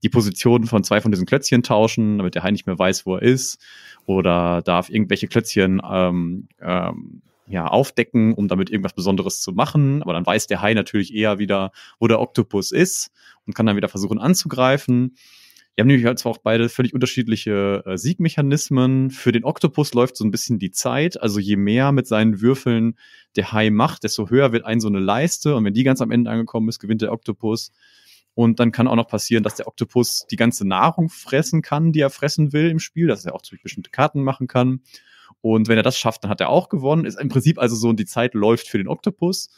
Speaker 2: die Position von zwei von diesen Klötzchen tauschen, damit der Hai nicht mehr weiß, wo er ist oder darf irgendwelche Klötzchen ähm, ähm, ja, aufdecken, um damit irgendwas Besonderes zu machen. Aber dann weiß der Hai natürlich eher wieder, wo der Oktopus ist und kann dann wieder versuchen anzugreifen. Wir haben nämlich halt also zwar auch beide völlig unterschiedliche äh, Siegmechanismen. Für den Oktopus läuft so ein bisschen die Zeit. Also je mehr mit seinen Würfeln der Hai macht, desto höher wird ein so eine Leiste. Und wenn die ganz am Ende angekommen ist, gewinnt der Oktopus. Und dann kann auch noch passieren, dass der Oktopus die ganze Nahrung fressen kann, die er fressen will im Spiel, dass er auch durch bestimmte Karten machen kann. Und wenn er das schafft, dann hat er auch gewonnen. Ist im Prinzip also so, und die Zeit läuft für den Oktopus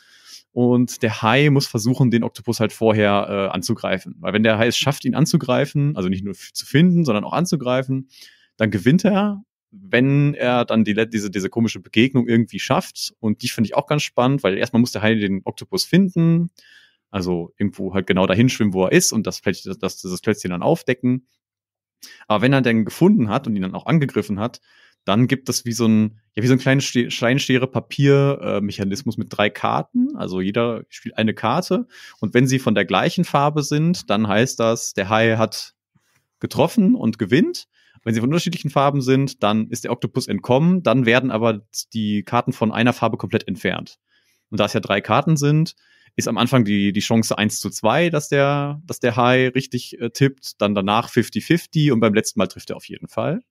Speaker 2: und der Hai muss versuchen, den Oktopus halt vorher äh, anzugreifen. Weil wenn der Hai es schafft, ihn anzugreifen, also nicht nur zu finden, sondern auch anzugreifen, dann gewinnt er, wenn er dann die, diese, diese komische Begegnung irgendwie schafft. Und die finde ich auch ganz spannend, weil erstmal muss der Hai den Oktopus finden, also irgendwo halt genau dahin schwimmen, wo er ist und das, das, das, Plätzchen dann aufdecken. Aber wenn er den gefunden hat und ihn dann auch angegriffen hat, dann gibt es wie so ein ja, wie so ein kleines Steinschere-Papier-Mechanismus äh, mit drei Karten. Also jeder spielt eine Karte. Und wenn sie von der gleichen Farbe sind, dann heißt das, der Hai hat getroffen und gewinnt. Wenn sie von unterschiedlichen Farben sind, dann ist der Oktopus entkommen. Dann werden aber die Karten von einer Farbe komplett entfernt. Und da es ja drei Karten sind, ist am Anfang die, die Chance eins zu zwei, dass der, dass der Hai richtig äh, tippt. Dann danach 50-50 und beim letzten Mal trifft er auf jeden Fall.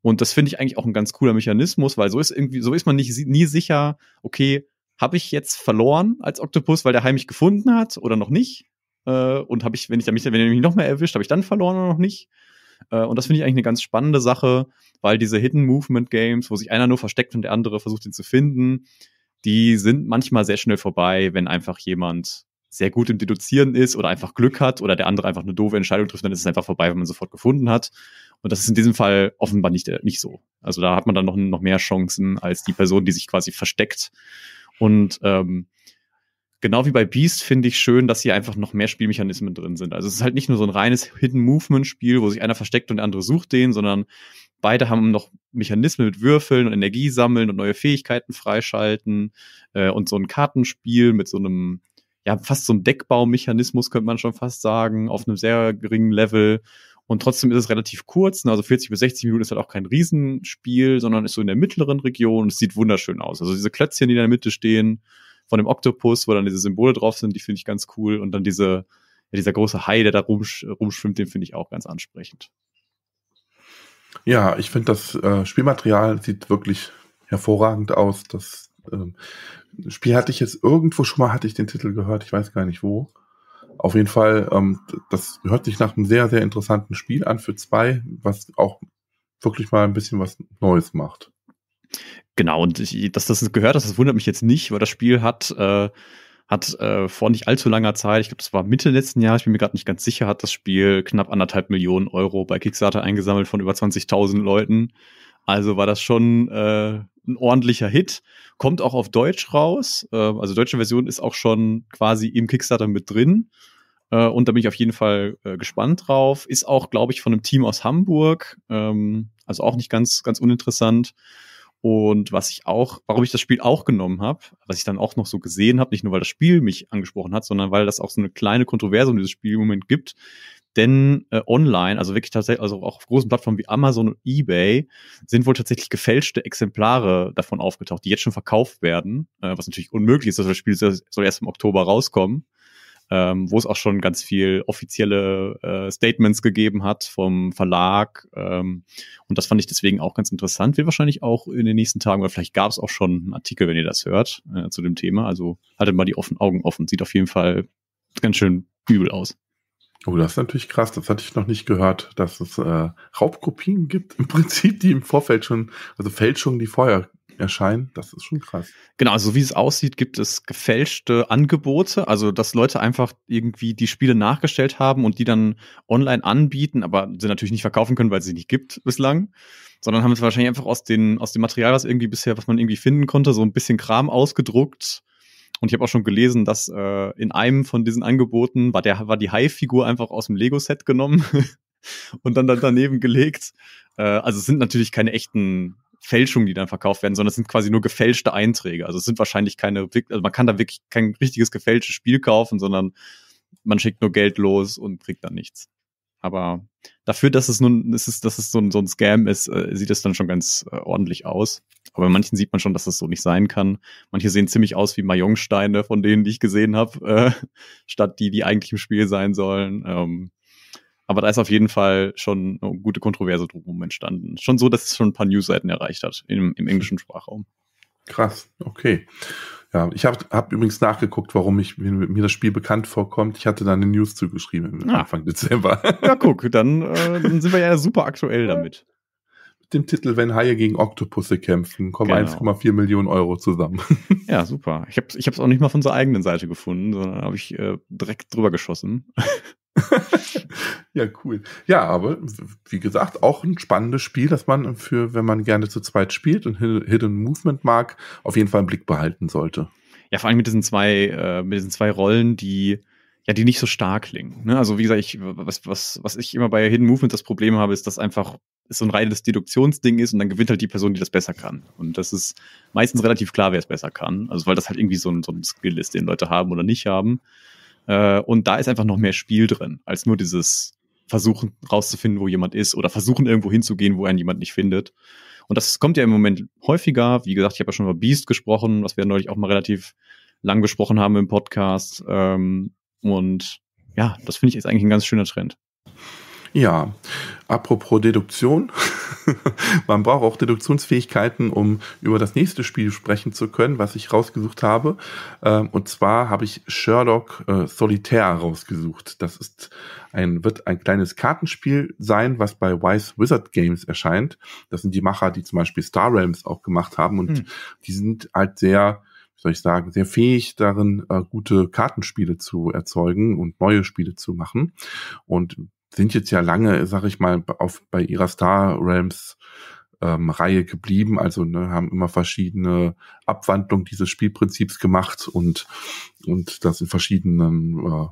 Speaker 2: Und das finde ich eigentlich auch ein ganz cooler Mechanismus, weil so ist irgendwie, so ist man nicht nie sicher, okay, habe ich jetzt verloren als Oktopus, weil der Heim mich gefunden hat oder noch nicht? Äh, und habe ich, wenn ich mich, wenn er mich noch mehr erwischt, habe ich dann verloren oder noch nicht? Äh, und das finde ich eigentlich eine ganz spannende Sache, weil diese Hidden Movement Games, wo sich einer nur versteckt und der andere versucht ihn zu finden, die sind manchmal sehr schnell vorbei, wenn einfach jemand sehr gut im Deduzieren ist oder einfach Glück hat oder der andere einfach eine doofe Entscheidung trifft, dann ist es einfach vorbei, wenn man sofort gefunden hat. Und das ist in diesem Fall offenbar nicht, äh, nicht so. Also da hat man dann noch, noch mehr Chancen als die Person, die sich quasi versteckt. Und ähm, genau wie bei Beast finde ich schön, dass hier einfach noch mehr Spielmechanismen drin sind. Also es ist halt nicht nur so ein reines Hidden-Movement-Spiel, wo sich einer versteckt und der andere sucht den, sondern beide haben noch Mechanismen mit Würfeln und Energie sammeln und neue Fähigkeiten freischalten äh, und so ein Kartenspiel mit so einem ja, fast so ein Deckbaumechanismus, könnte man schon fast sagen, auf einem sehr geringen Level. Und trotzdem ist es relativ kurz. Ne? Also 40 bis 60 Minuten ist halt auch kein Riesenspiel, sondern ist so in der mittleren Region. Und es sieht wunderschön aus. Also diese Klötzchen, die in der Mitte stehen, von dem Oktopus, wo dann diese Symbole drauf sind, die finde ich ganz cool. Und dann diese, ja, dieser große Hai, der da rumsch rumschwimmt, den finde ich auch ganz ansprechend.
Speaker 1: Ja, ich finde das äh, Spielmaterial sieht wirklich hervorragend aus. Das ähm, Spiel hatte ich jetzt irgendwo schon mal, hatte ich den Titel gehört, ich weiß gar nicht wo. Auf jeden Fall, ähm, das hört sich nach einem sehr, sehr interessanten Spiel an für zwei, was auch wirklich mal ein bisschen was
Speaker 2: Neues macht. Genau, und ich, dass das gehört hast, das wundert mich jetzt nicht, weil das Spiel hat, äh, hat äh, vor nicht allzu langer Zeit, ich glaube, das war Mitte letzten Jahres, ich bin mir gerade nicht ganz sicher, hat das Spiel knapp anderthalb Millionen Euro bei Kickstarter eingesammelt von über 20.000 Leuten. Also war das schon äh, ein ordentlicher Hit. Kommt auch auf Deutsch raus. Äh, also deutsche Version ist auch schon quasi im Kickstarter mit drin. Äh, und da bin ich auf jeden Fall äh, gespannt drauf. Ist auch, glaube ich, von einem Team aus Hamburg. Ähm, also auch nicht ganz, ganz uninteressant. Und was ich auch, warum ich das Spiel auch genommen habe, was ich dann auch noch so gesehen habe, nicht nur weil das Spiel mich angesprochen hat, sondern weil das auch so eine kleine Kontroverse um dieses Spiel im Moment gibt, denn äh, online, also wirklich tatsächlich, also auch auf großen Plattformen wie Amazon und eBay, sind wohl tatsächlich gefälschte Exemplare davon aufgetaucht, die jetzt schon verkauft werden, äh, was natürlich unmöglich ist, dass das Spiel soll erst im Oktober rauskommen, ähm, wo es auch schon ganz viel offizielle äh, Statements gegeben hat vom Verlag. Ähm, und das fand ich deswegen auch ganz interessant. Wird wahrscheinlich auch in den nächsten Tagen, oder vielleicht gab es auch schon einen Artikel, wenn ihr das hört, äh, zu dem Thema. Also haltet mal die offenen Augen offen. Sieht auf jeden Fall ganz schön übel aus. Oh, das ist natürlich krass. Das hatte ich noch nicht gehört,
Speaker 1: dass es äh, Raubkopien gibt, im Prinzip, die im Vorfeld schon, also Fälschungen, die vorher
Speaker 2: erscheinen. Das ist schon krass. Genau, also wie es aussieht, gibt es gefälschte Angebote, also dass Leute einfach irgendwie die Spiele nachgestellt haben und die dann online anbieten, aber sie natürlich nicht verkaufen können, weil es sie nicht gibt bislang, sondern haben es wahrscheinlich einfach aus, den, aus dem Material, was irgendwie bisher, was man irgendwie finden konnte, so ein bisschen Kram ausgedruckt und ich habe auch schon gelesen, dass äh, in einem von diesen Angeboten war, der, war die Hai-Figur einfach aus dem Lego-Set genommen und dann, dann daneben gelegt. Äh, also es sind natürlich keine echten Fälschungen, die dann verkauft werden, sondern es sind quasi nur gefälschte Einträge. Also es sind wahrscheinlich keine, also man kann da wirklich kein richtiges gefälschtes Spiel kaufen, sondern man schickt nur Geld los und kriegt dann nichts. Aber dafür, dass es nun, dass es, dass es so, ein, so ein Scam ist, äh, sieht es dann schon ganz äh, ordentlich aus. Aber bei manchen sieht man schon, dass das so nicht sein kann. Manche sehen ziemlich aus wie Mayongsteine von denen, die ich gesehen habe, äh, statt die, die eigentlich im Spiel sein sollen. Ähm, aber da ist auf jeden Fall schon eine gute Kontroverse drumherum entstanden. Schon so, dass es schon ein paar News-Seiten erreicht hat im, im englischen Sprachraum. Krass, okay. Ja, ich habe hab übrigens nachgeguckt, warum ich, mir,
Speaker 1: mir, das Spiel bekannt vorkommt. Ich hatte da eine News zugeschrieben ah. Anfang Dezember. Ja, guck, dann, äh, dann sind wir ja super aktuell damit. Mit dem Titel Wenn Haie gegen Oktopusse kämpfen, kommen genau.
Speaker 2: 1,4 Millionen Euro zusammen. Ja, super. Ich habe es ich hab's auch nicht mal von unserer eigenen Seite gefunden, sondern habe ich äh, direkt drüber geschossen. ja, cool. Ja, aber
Speaker 1: wie gesagt, auch ein spannendes Spiel, das man für, wenn man gerne zu zweit spielt und Hidden
Speaker 2: Movement mag, auf jeden Fall im Blick behalten sollte. Ja, vor allem mit diesen zwei, äh, mit diesen zwei Rollen, die ja, die nicht so stark klingen. Ne? Also wie gesagt, ich, was, was, was ich immer bei Hidden Movement das Problem habe, ist, dass einfach so ein reines Deduktionsding ist und dann gewinnt halt die Person, die das besser kann. Und das ist meistens relativ klar, wer es besser kann. Also weil das halt irgendwie so ein, so ein Skill ist, den Leute haben oder nicht haben. Äh, und da ist einfach noch mehr Spiel drin, als nur dieses Versuchen rauszufinden, wo jemand ist oder versuchen irgendwo hinzugehen, wo einen jemand nicht findet. Und das kommt ja im Moment häufiger. Wie gesagt, ich habe ja schon über Beast gesprochen, was wir neulich auch mal relativ lang besprochen haben im Podcast. Ähm, und ja, das finde ich jetzt eigentlich ein ganz schöner Trend. Ja,
Speaker 1: apropos Deduktion. Man braucht auch Deduktionsfähigkeiten, um über das nächste Spiel sprechen zu können, was ich rausgesucht habe. Ähm, und zwar habe ich Sherlock äh, Solitaire rausgesucht. Das ist ein, wird ein kleines Kartenspiel sein, was bei Wise Wizard Games erscheint. Das sind die Macher, die zum Beispiel Star Realms auch gemacht haben. Und mhm. die sind halt sehr wie soll ich sagen, sehr fähig darin, äh, gute Kartenspiele zu erzeugen und neue Spiele zu machen. Und sind jetzt ja lange, sag ich mal, auf, bei ihrer Star Realms ähm, Reihe geblieben, also ne, haben immer verschiedene Abwandlungen dieses Spielprinzips gemacht und, und das in verschiedenen äh,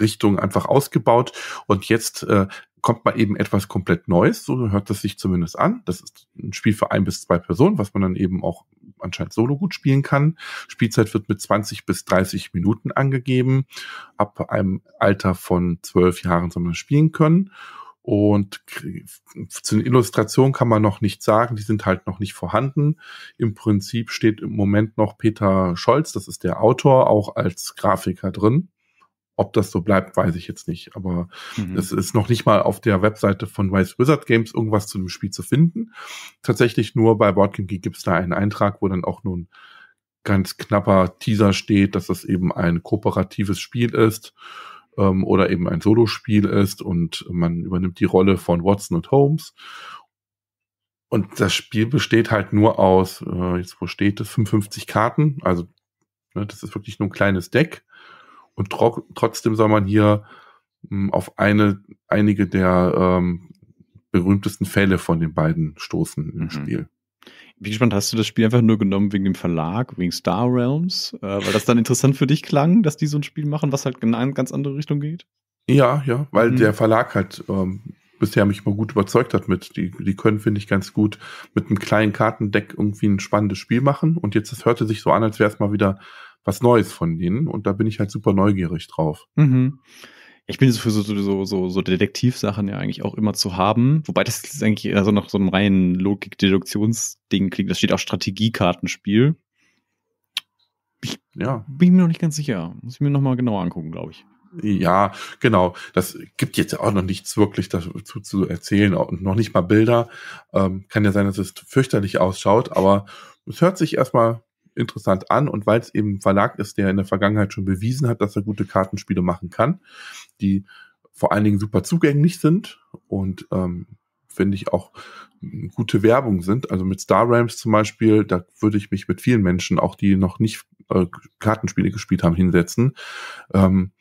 Speaker 1: Richtungen einfach ausgebaut. Und jetzt äh, kommt man eben etwas komplett Neues, so hört das sich zumindest an. Das ist ein Spiel für ein bis zwei Personen, was man dann eben auch anscheinend solo gut spielen kann. Spielzeit wird mit 20 bis 30 Minuten angegeben. Ab einem Alter von 12 Jahren soll man spielen können. Und zu den Illustrationen kann man noch nicht sagen, die sind halt noch nicht vorhanden. Im Prinzip steht im Moment noch Peter Scholz, das ist der Autor, auch als Grafiker drin. Ob das so bleibt, weiß ich jetzt nicht. Aber mhm. es ist noch nicht mal auf der Webseite von Wise Wizard Games irgendwas zu dem Spiel zu finden. Tatsächlich nur bei Boardgame gibt es da einen Eintrag, wo dann auch nun ganz knapper Teaser steht, dass das eben ein kooperatives Spiel ist ähm, oder eben ein Solospiel ist und man übernimmt die Rolle von Watson und Holmes. Und das Spiel besteht halt nur aus, äh, jetzt wo steht es, 55 Karten. Also ne, das ist wirklich nur ein kleines Deck. Und tro trotzdem soll man hier mh, hm, auf eine, einige der ähm,
Speaker 2: berühmtesten Fälle von den beiden stoßen im mhm. Spiel. Bin gespannt, hast du das Spiel einfach nur genommen wegen dem Verlag, wegen Star Realms? Äh, weil das dann interessant für dich klang, dass die so ein Spiel machen, was halt in eine ganz andere Richtung geht?
Speaker 1: Ja, ja, weil mhm. der Verlag halt ähm, bisher mich immer gut überzeugt hat mit. Die, die können, finde ich, ganz gut mit einem kleinen Kartendeck irgendwie ein spannendes Spiel machen. Und jetzt, das hörte sich so an, als wäre es mal wieder was Neues von denen und da bin ich halt super
Speaker 2: neugierig drauf. Mhm. Ich bin für so, so, so, so Detektivsachen ja eigentlich auch immer zu haben. Wobei das ist eigentlich also nach so einem reinen Logik-Deduktionsding klingt. Das steht auch Strategiekartenspiel. Ich ja. bin mir noch nicht ganz sicher. Muss ich mir nochmal genauer angucken, glaube ich. Ja, genau. Das gibt jetzt auch noch nichts wirklich dazu zu
Speaker 1: erzählen und noch nicht mal Bilder. Ähm, kann ja sein, dass es fürchterlich ausschaut, aber es hört sich erstmal interessant an und weil es eben ein Verlag ist, der in der Vergangenheit schon bewiesen hat, dass er gute Kartenspiele machen kann, die vor allen Dingen super zugänglich sind und ähm, finde ich auch hm, gute Werbung sind. Also mit Star Rams zum Beispiel, da würde ich mich mit vielen Menschen, auch die noch nicht äh, Kartenspiele gespielt haben, hinsetzen. Ähm,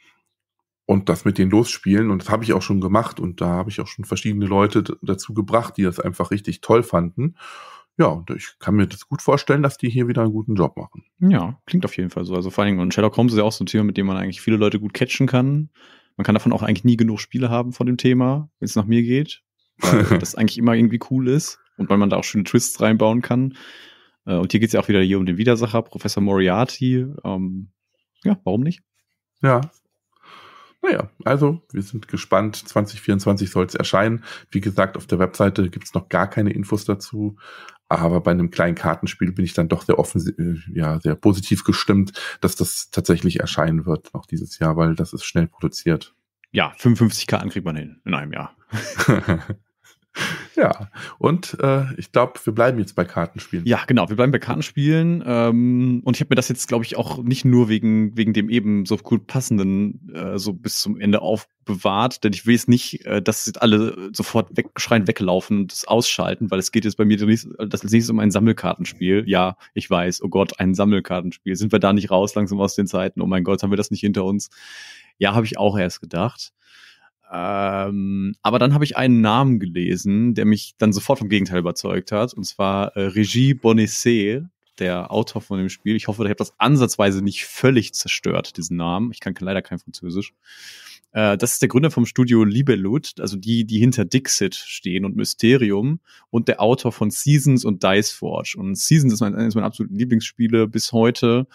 Speaker 1: und das mit denen losspielen. Und das habe ich auch schon gemacht und da habe ich auch schon verschiedene Leute dazu gebracht, die das einfach richtig toll fanden ja, und ich kann mir das gut vorstellen,
Speaker 2: dass die hier wieder einen guten Job machen. Ja, klingt auf jeden Fall so. Also vor allen Dingen, und Sherlock Holmes ist ja auch so ein Thema, mit dem man eigentlich viele Leute gut catchen kann. Man kann davon auch eigentlich nie genug Spiele haben von dem Thema, wenn es nach mir geht. Weil das eigentlich immer irgendwie cool ist und weil man da auch schöne Twists reinbauen kann. Äh, und hier geht es ja auch wieder hier um den Widersacher, Professor Moriarty. Ähm, ja, warum nicht? Ja, naja, also wir sind gespannt. 2024 soll es erscheinen.
Speaker 1: Wie gesagt, auf der Webseite gibt es noch gar keine Infos dazu. Aber bei einem kleinen Kartenspiel bin ich dann doch sehr offen, äh, ja, sehr positiv gestimmt, dass das tatsächlich erscheinen wird noch dieses Jahr, weil das ist schnell produziert. Ja, 55 Karten kriegt man hin in einem Jahr.
Speaker 2: Ja, und äh, ich glaube, wir bleiben jetzt bei Kartenspielen. Ja, genau, wir bleiben bei Kartenspielen. Ähm, und ich habe mir das jetzt, glaube ich, auch nicht nur wegen, wegen dem eben so gut passenden äh, so bis zum Ende aufbewahrt, denn ich will es nicht, äh, dass alle sofort wegschreien, weglaufen und das ausschalten, weil es geht jetzt bei mir äh, das nächste um ein Sammelkartenspiel. Ja, ich weiß, oh Gott, ein Sammelkartenspiel. Sind wir da nicht raus langsam aus den Zeiten? Oh mein Gott, haben wir das nicht hinter uns? Ja, habe ich auch erst gedacht. Ähm, aber dann habe ich einen Namen gelesen, der mich dann sofort vom Gegenteil überzeugt hat, und zwar äh, Regie Bonissé, der Autor von dem Spiel. Ich hoffe, ich habe das ansatzweise nicht völlig zerstört, diesen Namen. Ich kann leider kein Französisch. Äh, das ist der Gründer vom Studio Libellut, also die, die hinter Dixit stehen und Mysterium und der Autor von Seasons und Diceforge. Und Seasons ist mein, eines meiner absoluten Lieblingsspiele bis heute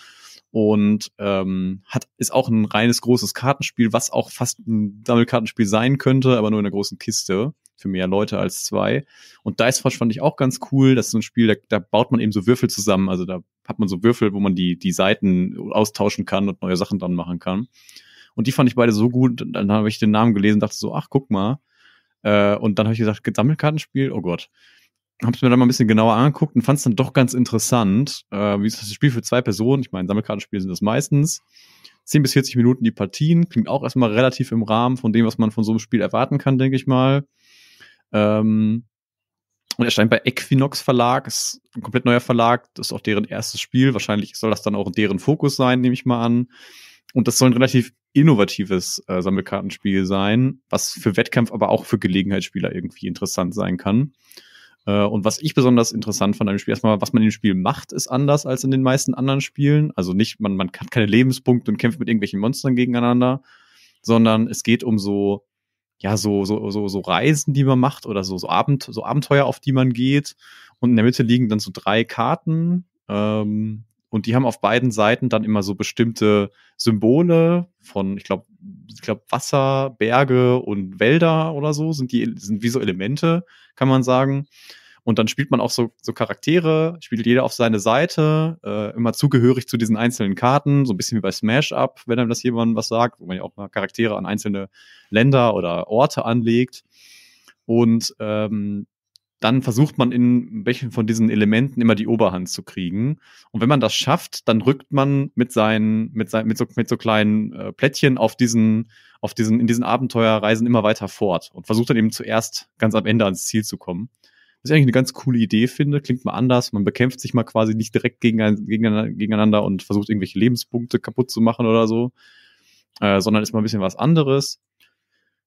Speaker 2: und ähm, hat ist auch ein reines großes Kartenspiel, was auch fast ein Sammelkartenspiel sein könnte, aber nur in einer großen Kiste für mehr Leute als zwei. Und Diceforge fand ich auch ganz cool. Das ist so ein Spiel, da, da baut man eben so Würfel zusammen. Also da hat man so Würfel, wo man die die Seiten austauschen kann und neue Sachen dann machen kann. Und die fand ich beide so gut. Und dann habe ich den Namen gelesen und dachte so, ach, guck mal. Äh, und dann habe ich gesagt, Sammelkartenspiel, oh Gott. Hab's mir dann mal ein bisschen genauer angeguckt und fand es dann doch ganz interessant. Äh, wie ist das Spiel für zwei Personen? Ich meine, Sammelkartenspiele sind das meistens. 10 bis 40 Minuten die Partien. Klingt auch erstmal relativ im Rahmen von dem, was man von so einem Spiel erwarten kann, denke ich mal. Ähm, und erscheint bei Equinox Verlag, ist ein komplett neuer Verlag, das ist auch deren erstes Spiel. Wahrscheinlich soll das dann auch deren Fokus sein, nehme ich mal an. Und das soll ein relativ innovatives äh, Sammelkartenspiel sein, was für Wettkampf, aber auch für Gelegenheitsspieler irgendwie interessant sein kann. Äh, und was ich besonders interessant von einem Spiel, erstmal, was man in dem Spiel macht, ist anders als in den meisten anderen Spielen. Also nicht, man, man hat keine Lebenspunkte und kämpft mit irgendwelchen Monstern gegeneinander, sondern es geht um so, ja, so, so, so, so Reisen, die man macht oder so, so, Abend, so Abenteuer, auf die man geht. Und in der Mitte liegen dann so drei Karten, ähm, und die haben auf beiden Seiten dann immer so bestimmte Symbole von, ich glaube, ich glaube, Wasser, Berge und Wälder oder so sind die, sind wie so Elemente, kann man sagen. Und dann spielt man auch so, so Charaktere, spielt jeder auf seine Seite, äh, immer zugehörig zu diesen einzelnen Karten, so ein bisschen wie bei Smash Up, wenn einem das jemand was sagt, wo man ja auch mal Charaktere an einzelne Länder oder Orte anlegt. Und ähm, dann versucht man in welchen von diesen Elementen immer die Oberhand zu kriegen. Und wenn man das schafft, dann rückt man mit seinen, mit, sein, mit, so, mit so kleinen äh, Plättchen auf diesen, auf diesen, in diesen Abenteuerreisen immer weiter fort und versucht dann eben zuerst ganz am Ende ans Ziel zu kommen. Was ich eigentlich eine ganz coole Idee finde, klingt mal anders. Man bekämpft sich mal quasi nicht direkt gegeneinander und versucht irgendwelche Lebenspunkte kaputt zu machen oder so, äh, sondern ist mal ein bisschen was anderes.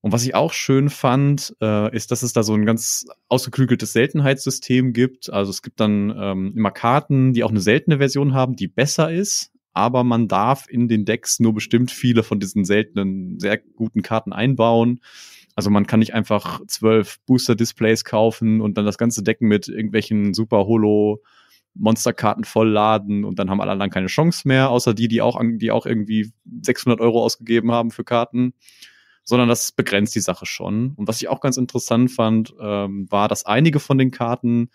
Speaker 2: Und was ich auch schön fand, äh, ist, dass es da so ein ganz ausgeklügeltes Seltenheitssystem gibt. Also es gibt dann ähm, immer Karten, die auch eine seltene Version haben, die besser ist. Aber man darf in den Decks nur bestimmt viele von diesen seltenen, sehr guten Karten einbauen. Also man kann nicht einfach zwölf Booster-Displays kaufen und dann das ganze Deck mit irgendwelchen super Holo Monsterkarten vollladen und dann haben alle anderen keine Chance mehr, außer die, die auch, die auch irgendwie 600 Euro ausgegeben haben für Karten sondern das begrenzt die Sache schon. Und was ich auch ganz interessant fand, ähm, war, dass einige von den Karten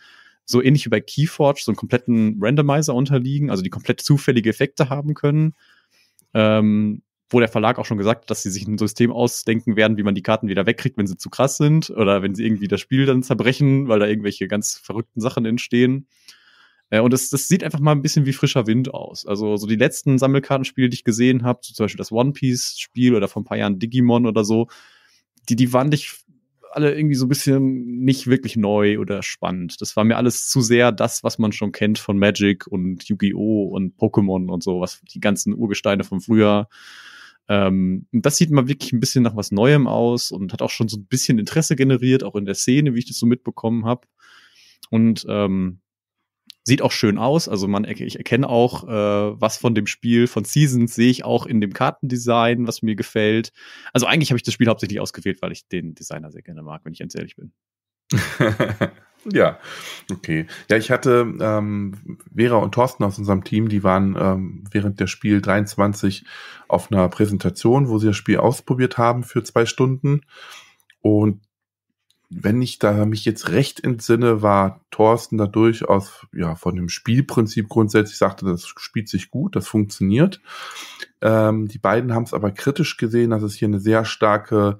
Speaker 2: so ähnlich wie bei Keyforge so einen kompletten Randomizer unterliegen, also die komplett zufällige Effekte haben können. Ähm, wo der Verlag auch schon gesagt hat, dass sie sich ein System ausdenken werden, wie man die Karten wieder wegkriegt, wenn sie zu krass sind oder wenn sie irgendwie das Spiel dann zerbrechen, weil da irgendwelche ganz verrückten Sachen entstehen. Äh, und das, das sieht einfach mal ein bisschen wie frischer Wind aus. Also so die letzten Sammelkartenspiele, die ich gesehen habe, so zum Beispiel das One Piece-Spiel oder vor ein paar Jahren Digimon oder so, die, die waren nicht alle irgendwie so ein bisschen nicht wirklich neu oder spannend. Das war mir alles zu sehr das, was man schon kennt von Magic und Yu-Gi-Oh! und Pokémon und so, was die ganzen Urgesteine von früher. Ähm, das sieht mal wirklich ein bisschen nach was Neuem aus und hat auch schon so ein bisschen Interesse generiert, auch in der Szene, wie ich das so mitbekommen habe. Und ähm, Sieht auch schön aus. Also man, ich erkenne auch, äh, was von dem Spiel von Seasons sehe ich auch in dem Kartendesign, was mir gefällt. Also eigentlich habe ich das Spiel hauptsächlich ausgewählt, weil ich den Designer sehr gerne mag, wenn ich ganz ehrlich bin. ja, okay. Ja, ich hatte ähm, Vera
Speaker 1: und Thorsten aus unserem Team, die waren ähm, während der Spiel 23 auf einer Präsentation, wo sie das Spiel ausprobiert haben für zwei Stunden. Und wenn ich da mich jetzt recht entsinne, war Thorsten da durchaus ja von dem Spielprinzip grundsätzlich sagte, das spielt sich gut, das funktioniert. Ähm, die beiden haben es aber kritisch gesehen, dass es hier eine sehr starke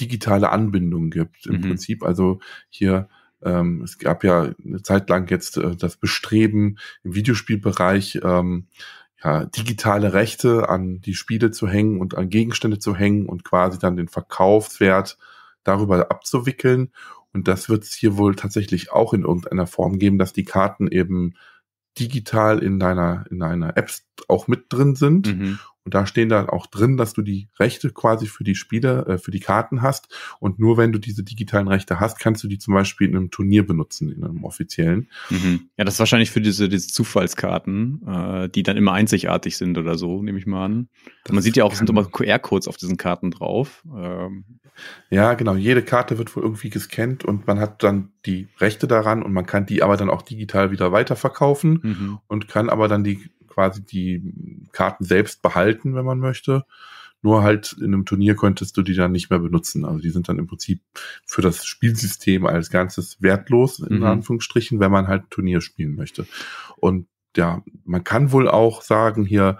Speaker 1: digitale Anbindung gibt. Im mhm. Prinzip also hier ähm, es gab ja eine Zeit lang jetzt äh, das Bestreben im Videospielbereich ähm, ja, digitale Rechte an die Spiele zu hängen und an Gegenstände zu hängen und quasi dann den Verkaufswert darüber abzuwickeln. Und das wird es hier wohl tatsächlich auch in irgendeiner Form geben, dass die Karten eben digital in deiner, in einer App auch mit drin sind. Mhm. Und da stehen dann auch drin, dass du die Rechte quasi für die Spiele, äh, für die Karten hast. Und nur wenn du diese digitalen Rechte hast,
Speaker 2: kannst du die zum Beispiel in einem Turnier benutzen, in einem offiziellen. Mhm. Ja, das ist wahrscheinlich für diese, diese Zufallskarten, äh, die dann immer einzigartig sind oder so, nehme ich mal an. Das Man sieht ja auch, es sind immer QR-Codes auf diesen Karten drauf. Ähm. Ja, genau. Jede Karte wird wohl irgendwie gescannt
Speaker 1: und man hat dann die Rechte daran und man kann die aber dann auch digital wieder weiterverkaufen mhm. und kann aber dann die quasi die Karten selbst behalten, wenn man möchte. Nur halt in einem Turnier könntest du die dann nicht mehr benutzen. Also die sind dann im Prinzip für das Spielsystem als Ganzes wertlos, in mhm. Anführungsstrichen, wenn man halt Turnier spielen möchte. Und ja, man kann wohl auch sagen, hier,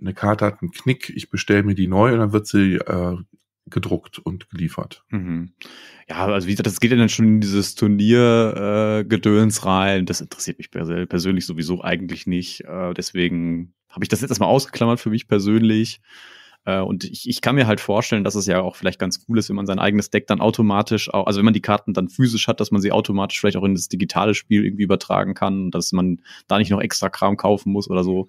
Speaker 1: eine Karte hat einen Knick, ich bestelle mir die
Speaker 2: neu und dann wird sie äh, gedruckt und geliefert. Mhm. Ja, also wie gesagt, das geht ja dann schon in dieses Turniergedöns äh, rein. Das interessiert mich pers persönlich sowieso eigentlich nicht. Äh, deswegen habe ich das jetzt erstmal ausgeklammert für mich persönlich. Äh, und ich, ich kann mir halt vorstellen, dass es ja auch vielleicht ganz cool ist, wenn man sein eigenes Deck dann automatisch, auch, also wenn man die Karten dann physisch hat, dass man sie automatisch vielleicht auch in das digitale Spiel irgendwie übertragen kann, dass man da nicht noch extra Kram kaufen muss oder so.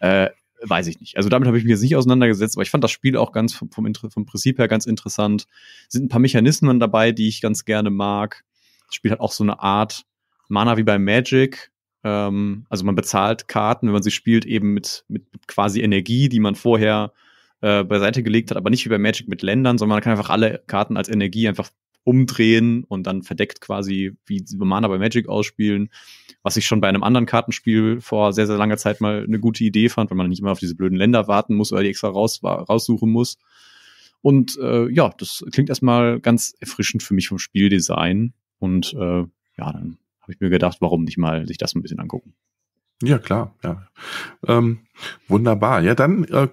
Speaker 2: Äh, weiß ich nicht. Also damit habe ich mich jetzt nicht auseinandergesetzt, aber ich fand das Spiel auch ganz vom, vom, vom Prinzip her ganz interessant. Sind ein paar Mechanismen dabei, die ich ganz gerne mag. Das Spiel hat auch so eine Art Mana wie bei Magic. Ähm, also man bezahlt Karten, wenn man sie spielt, eben mit, mit quasi Energie, die man vorher äh, beiseite gelegt hat, aber nicht wie bei Magic mit Ländern, sondern man kann einfach alle Karten als Energie einfach umdrehen und dann verdeckt quasi wie Mana bei Magic ausspielen, was ich schon bei einem anderen Kartenspiel vor sehr, sehr langer Zeit mal eine gute Idee fand, weil man nicht immer auf diese blöden Länder warten muss oder die extra raus, raussuchen muss. Und äh, ja, das klingt erstmal ganz erfrischend für mich vom Spieldesign. Und äh, ja, dann habe ich mir gedacht, warum nicht mal sich das ein bisschen angucken. Ja, klar, ja. Ähm, wunderbar. Ja, dann äh,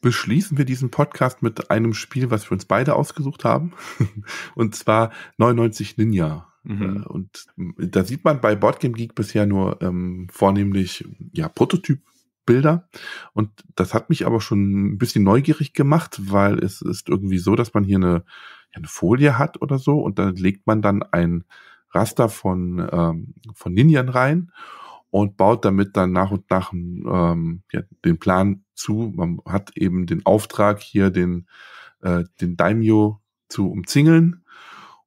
Speaker 2: beschließen wir diesen
Speaker 1: Podcast mit einem Spiel, was wir uns beide ausgesucht haben. und zwar 99 Ninja. Mhm. Äh, und da sieht man bei Boardgame Geek bisher nur ähm, vornehmlich ja, Prototypbilder. Und das hat mich aber schon ein bisschen neugierig gemacht, weil es ist irgendwie so, dass man hier eine, eine Folie hat oder so und dann legt man dann ein Raster von, ähm, von Ninjan rein und baut damit dann nach und nach ähm, ja, den Plan zu. Man hat eben den Auftrag, hier den, äh, den Daimyo zu umzingeln.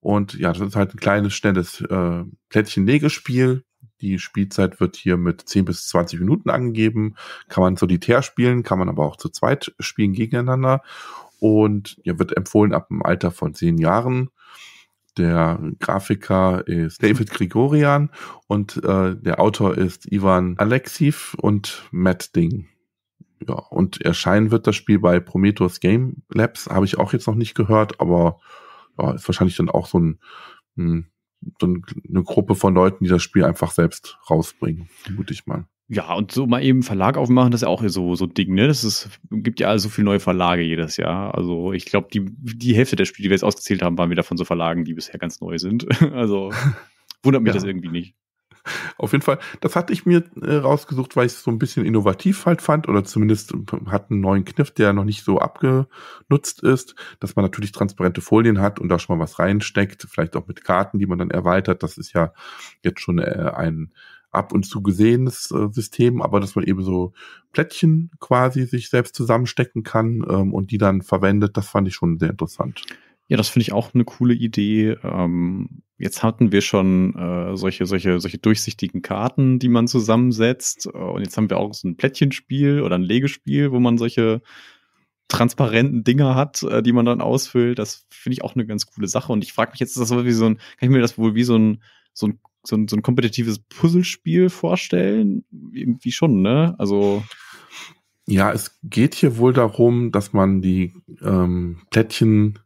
Speaker 1: Und ja, das ist halt ein kleines, schnelles äh, Plättchen-Legespiel. Die Spielzeit wird hier mit 10 bis 20 Minuten angegeben. Kann man solitär spielen, kann man aber auch zu zweit spielen gegeneinander. Und ja, wird empfohlen ab dem Alter von 10 Jahren. Der Grafiker ist David Gregorian und äh, der Autor ist Ivan Alexiv und Matt Ding. Ja, und erscheinen wird das Spiel bei Prometheus Game Labs, habe ich auch jetzt noch nicht gehört, aber ja, ist wahrscheinlich dann auch so, ein, hm, so eine Gruppe von Leuten, die das Spiel einfach selbst rausbringen, vermute ich mal.
Speaker 2: Ja, und so mal eben Verlag aufmachen, das ist ja auch so, so Ding, ne? Das ist, gibt ja so viele neue Verlage jedes Jahr. Also ich glaube, die, die Hälfte der Spiele, die wir jetzt ausgezählt haben, waren wieder von so Verlagen, die bisher ganz neu sind. Also wundert mich ja. das irgendwie nicht. Auf jeden Fall,
Speaker 1: das hatte ich mir äh, rausgesucht, weil ich es so ein bisschen innovativ halt fand oder zumindest äh, hat einen neuen Kniff, der noch nicht so abgenutzt ist, dass man natürlich transparente Folien hat und da schon mal was reinsteckt, vielleicht auch mit Karten, die man dann erweitert. Das ist ja jetzt schon äh, ein ab und zu gesehenes System, aber dass man eben so Plättchen quasi sich selbst zusammenstecken kann ähm, und die
Speaker 2: dann verwendet, das fand ich schon sehr interessant. Ja, das finde ich auch eine coole Idee. Ähm, jetzt hatten wir schon äh, solche, solche, solche durchsichtigen Karten, die man zusammensetzt. Äh, und jetzt haben wir auch so ein Plättchenspiel oder ein Legespiel, wo man solche transparenten Dinger hat, äh, die man dann ausfüllt. Das finde ich auch eine ganz coole Sache. Und ich frage mich jetzt, ist das wie so ein, kann ich mir das wohl wie so ein, so ein, so ein, so ein kompetitives Puzzlespiel vorstellen? Irgendwie schon, ne? Also. Ja, es geht hier wohl darum, dass man die
Speaker 1: ähm, Plättchen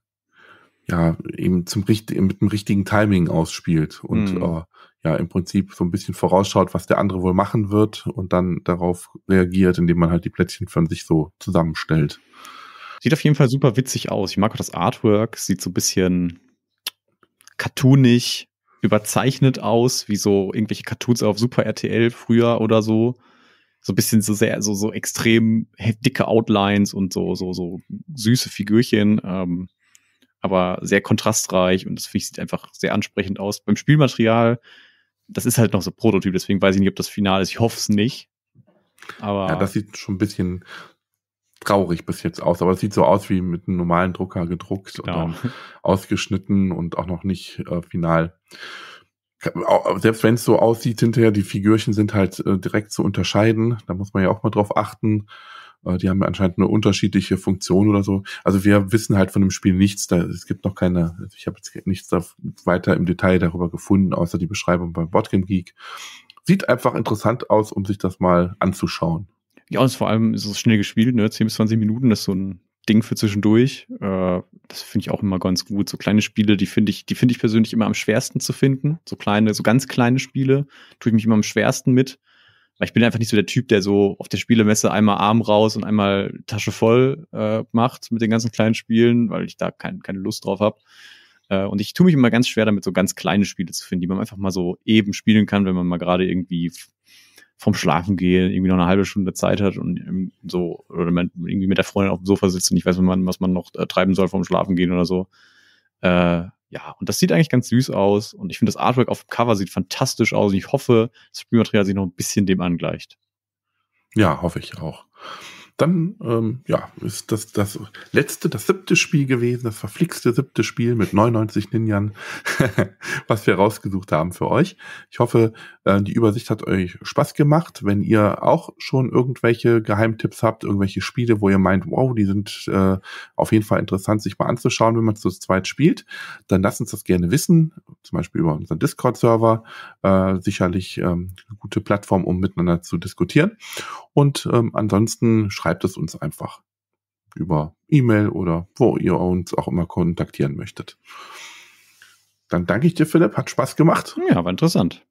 Speaker 1: ja, eben zum richtigen, mit dem richtigen Timing ausspielt und mhm. äh, ja, im Prinzip so ein bisschen vorausschaut, was der andere wohl machen wird
Speaker 2: und dann darauf reagiert, indem man halt die Plätzchen von sich so zusammenstellt. Sieht auf jeden Fall super witzig aus. Ich mag auch das Artwork, sieht so ein bisschen cartoonig, überzeichnet aus, wie so irgendwelche Cartoons auf Super RTL früher oder so. So ein bisschen so sehr, so, so extrem dicke Outlines und so, so, so süße Figürchen. Ähm, aber sehr kontrastreich und das finde ich sieht einfach sehr ansprechend aus. Beim Spielmaterial, das ist halt noch so Prototyp, deswegen weiß ich nicht, ob das final ist. Ich hoffe es nicht.
Speaker 1: Aber ja, das sieht schon ein bisschen traurig bis jetzt aus, aber es sieht so aus wie mit einem normalen Drucker gedruckt genau. und dann ausgeschnitten und auch noch nicht äh, final. Selbst wenn es so aussieht hinterher, die Figürchen sind halt äh, direkt zu unterscheiden. Da muss man ja auch mal drauf achten. Äh, die haben anscheinend eine unterschiedliche Funktion oder so. Also wir wissen halt von dem Spiel nichts. Da, es gibt noch keine, also ich habe jetzt nichts da weiter im Detail darüber gefunden, außer die Beschreibung beim Boardgame Geek. Sieht einfach interessant aus, um sich das
Speaker 2: mal anzuschauen. Ja, und vor allem ist es schnell gespielt, ne? 10 bis 20 Minuten, das ist so ein Ding für zwischendurch. Äh, das finde ich auch immer ganz gut. So kleine Spiele, die finde ich, die finde ich persönlich immer am schwersten zu finden. So kleine, so ganz kleine Spiele tue ich mich immer am schwersten mit. Weil ich bin einfach nicht so der Typ, der so auf der Spielemesse einmal Arm raus und einmal Tasche voll äh, macht mit den ganzen kleinen Spielen, weil ich da kein, keine Lust drauf habe. Äh, und ich tue mich immer ganz schwer damit, so ganz kleine Spiele zu finden, die man einfach mal so eben spielen kann, wenn man mal gerade irgendwie vom Schlafen gehen, irgendwie noch eine halbe Stunde Zeit hat und ähm, so, oder man irgendwie mit der Freundin auf dem Sofa sitzt und ich weiß, was man, was man noch äh, treiben soll vom Schlafen gehen oder so. Äh, ja, und das sieht eigentlich ganz süß aus. Und ich finde, das Artwork auf dem Cover sieht fantastisch aus. Und ich hoffe, das Spielmaterial sich noch ein bisschen dem angleicht. Ja, hoffe ich auch. Dann, ähm, ja, ist das das
Speaker 1: letzte, das siebte Spiel gewesen, das verflixte siebte Spiel mit 99 Ninjan, was wir rausgesucht haben für euch. Ich hoffe, äh, die Übersicht hat euch Spaß gemacht. Wenn ihr auch schon irgendwelche Geheimtipps habt, irgendwelche Spiele, wo ihr meint, wow, die sind äh, auf jeden Fall interessant, sich mal anzuschauen, wenn man zu zweit spielt, dann lasst uns das gerne wissen, zum Beispiel über unseren Discord-Server. Äh, sicherlich ähm, eine gute Plattform, um miteinander zu diskutieren. Und ähm, ansonsten schreibt schreibt es uns einfach über E-Mail oder wo ihr uns auch immer kontaktieren möchtet. Dann danke ich dir, Philipp. Hat Spaß gemacht. Ja, war interessant.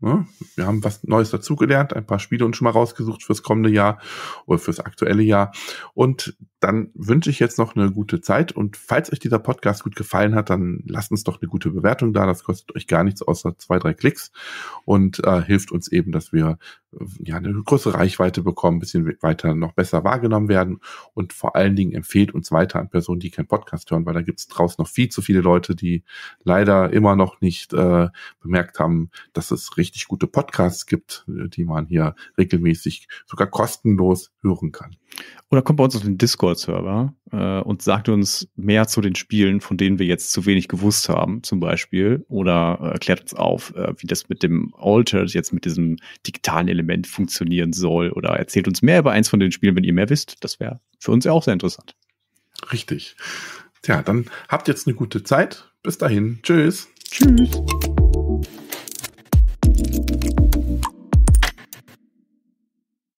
Speaker 1: Wir haben was Neues dazugelernt, ein paar Spiele uns schon mal rausgesucht fürs kommende Jahr oder fürs aktuelle Jahr. Und dann wünsche ich jetzt noch eine gute Zeit. Und falls euch dieser Podcast gut gefallen hat, dann lasst uns doch eine gute Bewertung da. Das kostet euch gar nichts außer zwei, drei Klicks und äh, hilft uns eben, dass wir ja, eine größere Reichweite bekommen, ein bisschen weiter noch besser wahrgenommen werden und vor allen Dingen empfehlt uns weiter an Personen, die keinen Podcast hören, weil da gibt es draußen noch viel zu viele Leute, die leider immer noch nicht äh, bemerkt haben, dass es richtig gute Podcasts gibt, die man hier
Speaker 2: regelmäßig sogar kostenlos hören kann. Oder kommt bei uns auf den Discord-Server äh, und sagt uns mehr zu den Spielen, von denen wir jetzt zu wenig gewusst haben, zum Beispiel. Oder äh, klärt uns auf, äh, wie das mit dem Altered jetzt mit diesem digitalen Element funktionieren soll. Oder erzählt uns mehr über eins von den Spielen, wenn ihr mehr wisst. Das wäre für uns ja auch sehr interessant. Richtig. Tja, dann habt jetzt eine gute Zeit. Bis dahin. Tschüss. Tschüss.